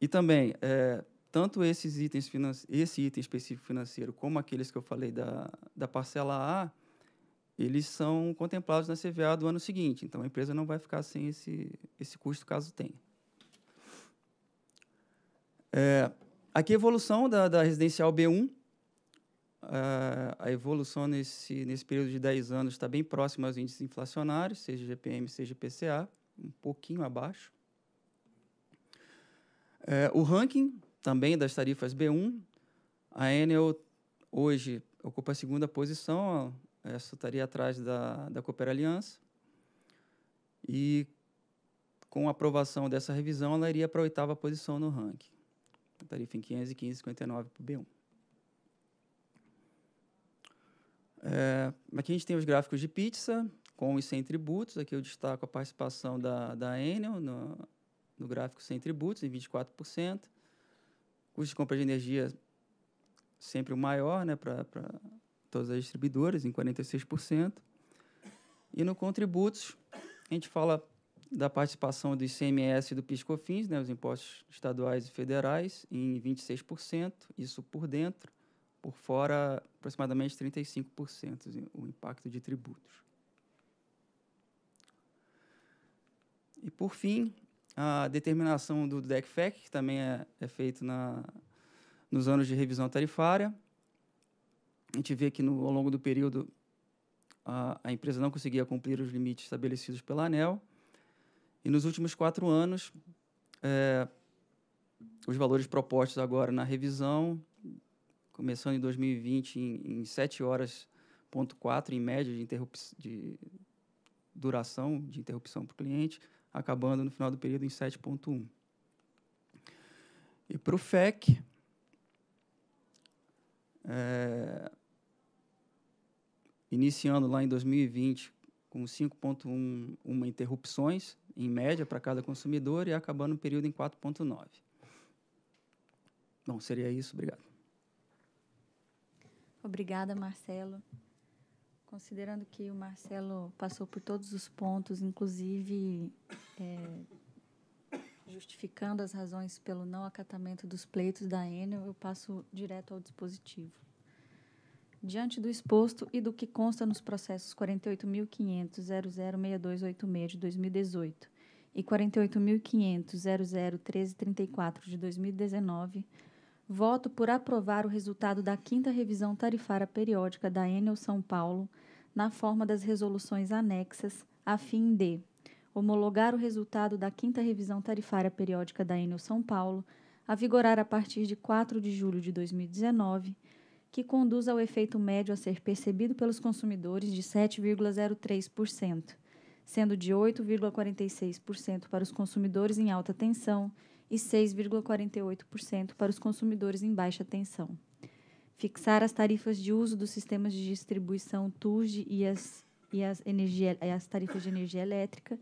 E também, é, tanto esses itens esse item específico financeiro como aqueles que eu falei da, da parcela A, eles são contemplados na CVA do ano seguinte. Então, a empresa não vai ficar sem esse, esse custo, caso tenha. É, aqui a evolução da, da residencial B1, a, evolução nesse, nesse período de 10 anos está bem próxima aos índices inflacionários, seja GPM, seja PCA, um pouquinho abaixo. É, o ranking também das tarifas B1, a Enel hoje ocupa a segunda posição, essa estaria atrás da, da Cooper Aliança. E com a aprovação dessa revisão, ela iria para a oitava posição no ranking. A tarifa em 515,59 para o B1. É, aqui a gente tem os gráficos de pizza, com e sem tributos. Aqui eu destaco a participação da, da Enel no, no gráfico sem tributos, em 24%. Custo de compra de energia sempre o maior né, para todas as distribuidoras, em 46%. E no contributos, a gente fala da participação do ICMS e do PiscoFins, né, os impostos estaduais e federais, em 26%, isso por dentro. Por fora, aproximadamente 35% o impacto de tributos. E, por fim, a determinação do DECFEC, que também é, é feito na, nos anos de revisão tarifária. A gente vê que, no, ao longo do período, a, a empresa não conseguia cumprir os limites estabelecidos pela ANEL. E, nos últimos quatro anos, é, os valores propostos agora na revisão começando em 2020 em, em 7 horas ponto 4 em média de, de duração de interrupção para o cliente, acabando no final do período em 7.1. E para o FEC, é, eh, iniciando lá em 2020 com 5.1 uma interrupções em média para cada consumidor e acabando o período em 4.9. Bom, seria isso. Obrigado. Obrigada, Marcelo. Considerando que o Marcelo passou por todos os pontos, inclusive é, justificando as razões pelo não acatamento dos pleitos da Enel, eu passo direto ao dispositivo. Diante do exposto e do que consta nos processos 48.500.006286 de 2018 e 48.500.001334 de 2019, voto por aprovar o resultado da quinta revisão tarifária periódica da Enel São Paulo, na forma das resoluções anexas, a fim de homologar o resultado da quinta revisão tarifária periódica da Enel São Paulo, a vigorar a partir de 4 de julho de 2019, que conduz ao efeito médio a ser percebido pelos consumidores de 7,03%, sendo de 8,46% para os consumidores em alta tensão e 6,48% para os consumidores em baixa tensão. Fixar as tarifas de uso dos sistemas de distribuição TUG e as, e as, energia, as tarifas de energia elétrica,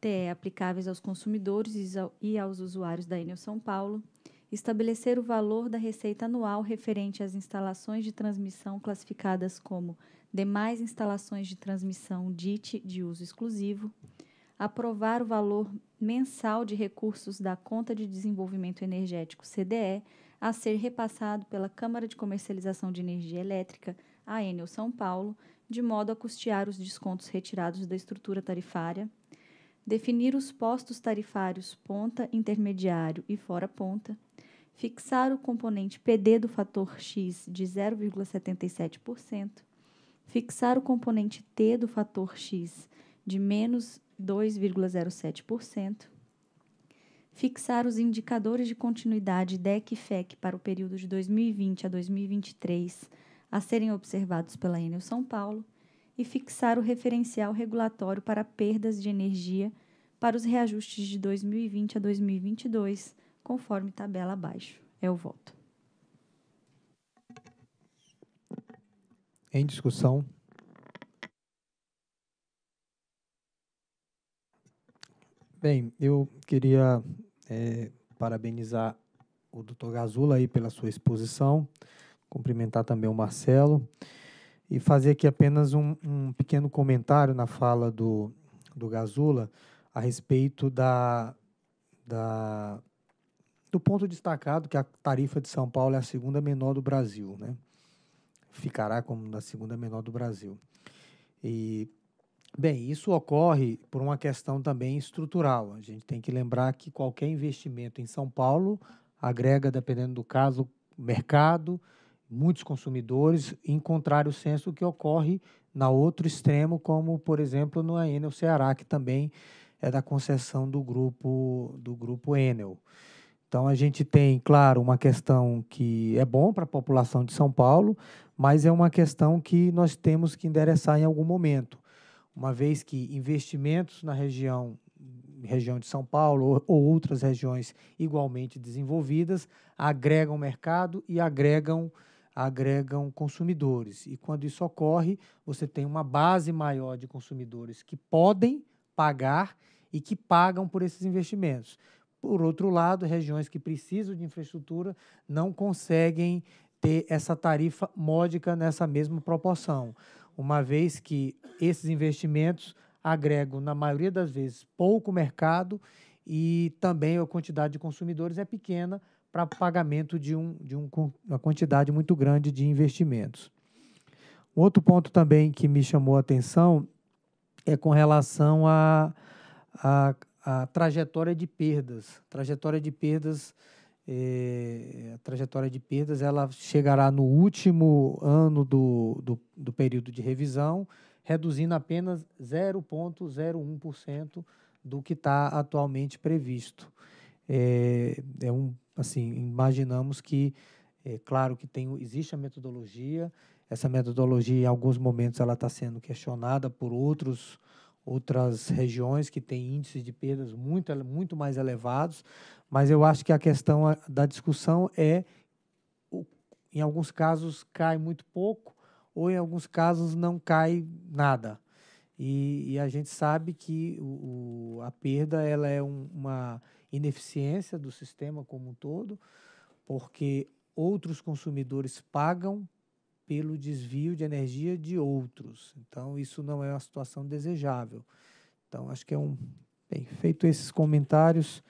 TE, aplicáveis aos consumidores e aos usuários da Enel São Paulo. Estabelecer o valor da receita anual referente às instalações de transmissão classificadas como demais instalações de transmissão DIT de uso exclusivo aprovar o valor mensal de recursos da Conta de Desenvolvimento Energético CDE a ser repassado pela Câmara de Comercialização de Energia Elétrica, a Enel São Paulo, de modo a custear os descontos retirados da estrutura tarifária. Definir os postos tarifários ponta, intermediário e fora ponta. Fixar o componente PD do fator X de 0,77%. Fixar o componente T do fator X de menos 2,07%. Fixar os indicadores de continuidade DEC e FEC para o período de 2020 a 2023 a serem observados pela Enel São Paulo e fixar o referencial regulatório para perdas de energia para os reajustes de 2020 a 2022, conforme tabela abaixo. É o voto. Em discussão, Bem, eu queria é, parabenizar o doutor Gazula aí pela sua exposição, cumprimentar também o Marcelo e fazer aqui apenas um, um pequeno comentário na fala do, do Gazula a respeito da, da, do ponto destacado que a tarifa de São Paulo é a segunda menor do Brasil, né? Ficará como a segunda menor do Brasil. E Bem, isso ocorre por uma questão também estrutural. A gente tem que lembrar que qualquer investimento em São Paulo agrega, dependendo do caso, mercado, muitos consumidores, em contrário senso que ocorre na outro extremo, como por exemplo no Enel Ceará, que também é da concessão do grupo do grupo Enel. Então a gente tem, claro, uma questão que é bom para a população de São Paulo, mas é uma questão que nós temos que endereçar em algum momento uma vez que investimentos na região região de São Paulo ou, outras regiões igualmente desenvolvidas agregam mercado e agregam agregam consumidores e quando isso ocorre você tem uma base maior de consumidores que podem pagar e que pagam por esses investimentos por outro lado regiões que precisam de infraestrutura não conseguem ter essa tarifa módica nessa mesma proporção uma vez que esses investimentos agregam, na maioria das vezes, pouco mercado e também a quantidade de consumidores é pequena para pagamento de, um, de um, uma quantidade muito grande de investimentos. Outro ponto também que me chamou a atenção é com relação à a, a, a, trajetória de perdas. Trajetória de perdas eh, a trajetória de perdas ela chegará no último ano do, do, do período de revisão, reduzindo apenas 0,01% do que está atualmente previsto. É, é, um, assim, imaginamos que, é claro que tem, existe a metodologia, essa metodologia em alguns momentos ela está sendo questionada por outros outras regiões que têm índices de perdas muito, muito mais elevados, mas eu acho que a questão da discussão é, em alguns casos cai muito pouco, ou em alguns casos não cai nada. E, e a gente sabe que o, a perda ela é um, uma ineficiência do sistema como um todo, porque outros consumidores pagam pelo desvio de energia de outros. Então, isso não é uma situação desejável. Então, acho que é um. Bem, feito esses comentários,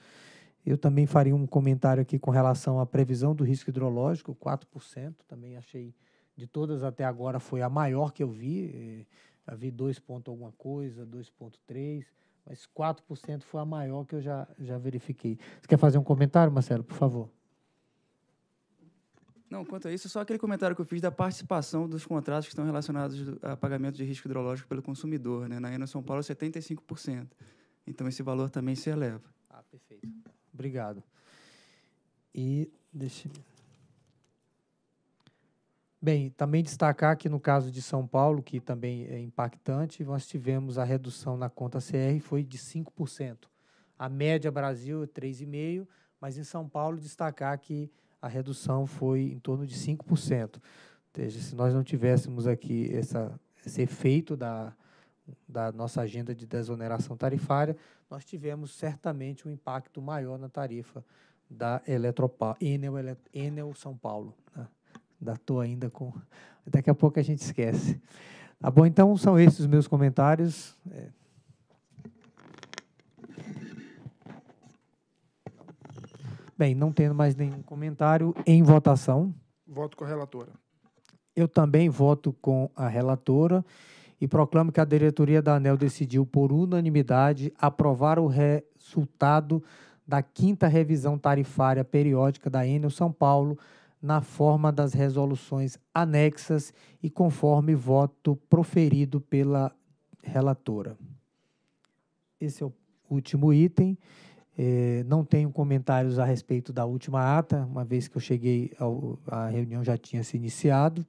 eu também faria um comentário aqui com relação à previsão do risco hidrológico, 4%. Também achei, de todas até agora, foi a maior que eu vi. Eh, já vi 2 ponto alguma coisa, 2,3%, mas 4% foi a maior que eu já, já verifiquei. Você quer fazer um comentário, Marcelo, por favor? Não, quanto a isso, só aquele comentário que eu fiz da participação dos contratos que estão relacionados a pagamento de risco hidrológico pelo consumidor. Né? Na ENA São Paulo, 75%. Então, esse valor também se eleva. Ah, perfeito. Obrigado. E deixa Bem, também destacar que no caso de São Paulo, que também é impactante, nós tivemos a redução na conta CR foi de 5%. A média Brasil é 3,5%, mas em São Paulo destacar que a redução foi em torno de 5%. Ou seja, se nós não tivéssemos aqui essa, esse efeito da, da nossa agenda de desoneração tarifária, nós tivemos certamente um impacto maior na tarifa da Enel, Enel São Paulo. Né? Ainda estou ainda com... Daqui a pouco a gente esquece. Tá bom? Então, são esses os meus comentários. É. Bem, não tendo mais nenhum comentário, em votação. Voto com a relatora. Eu também voto com a relatora e proclamo que a diretoria da ANEL decidiu, por unanimidade, aprovar o resultado da quinta revisão tarifária periódica da Enel São Paulo, na forma das resoluções anexas e conforme voto proferido pela relatora. Esse é o último item. Eh, não tenho comentários a respeito da última ata, uma vez que eu cheguei, ao, a reunião já tinha se iniciado.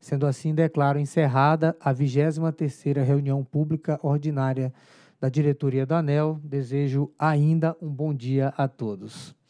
Sendo assim, declaro encerrada a 23ª reunião pública ordinária da diretoria da ANEL. Desejo ainda um bom dia a todos.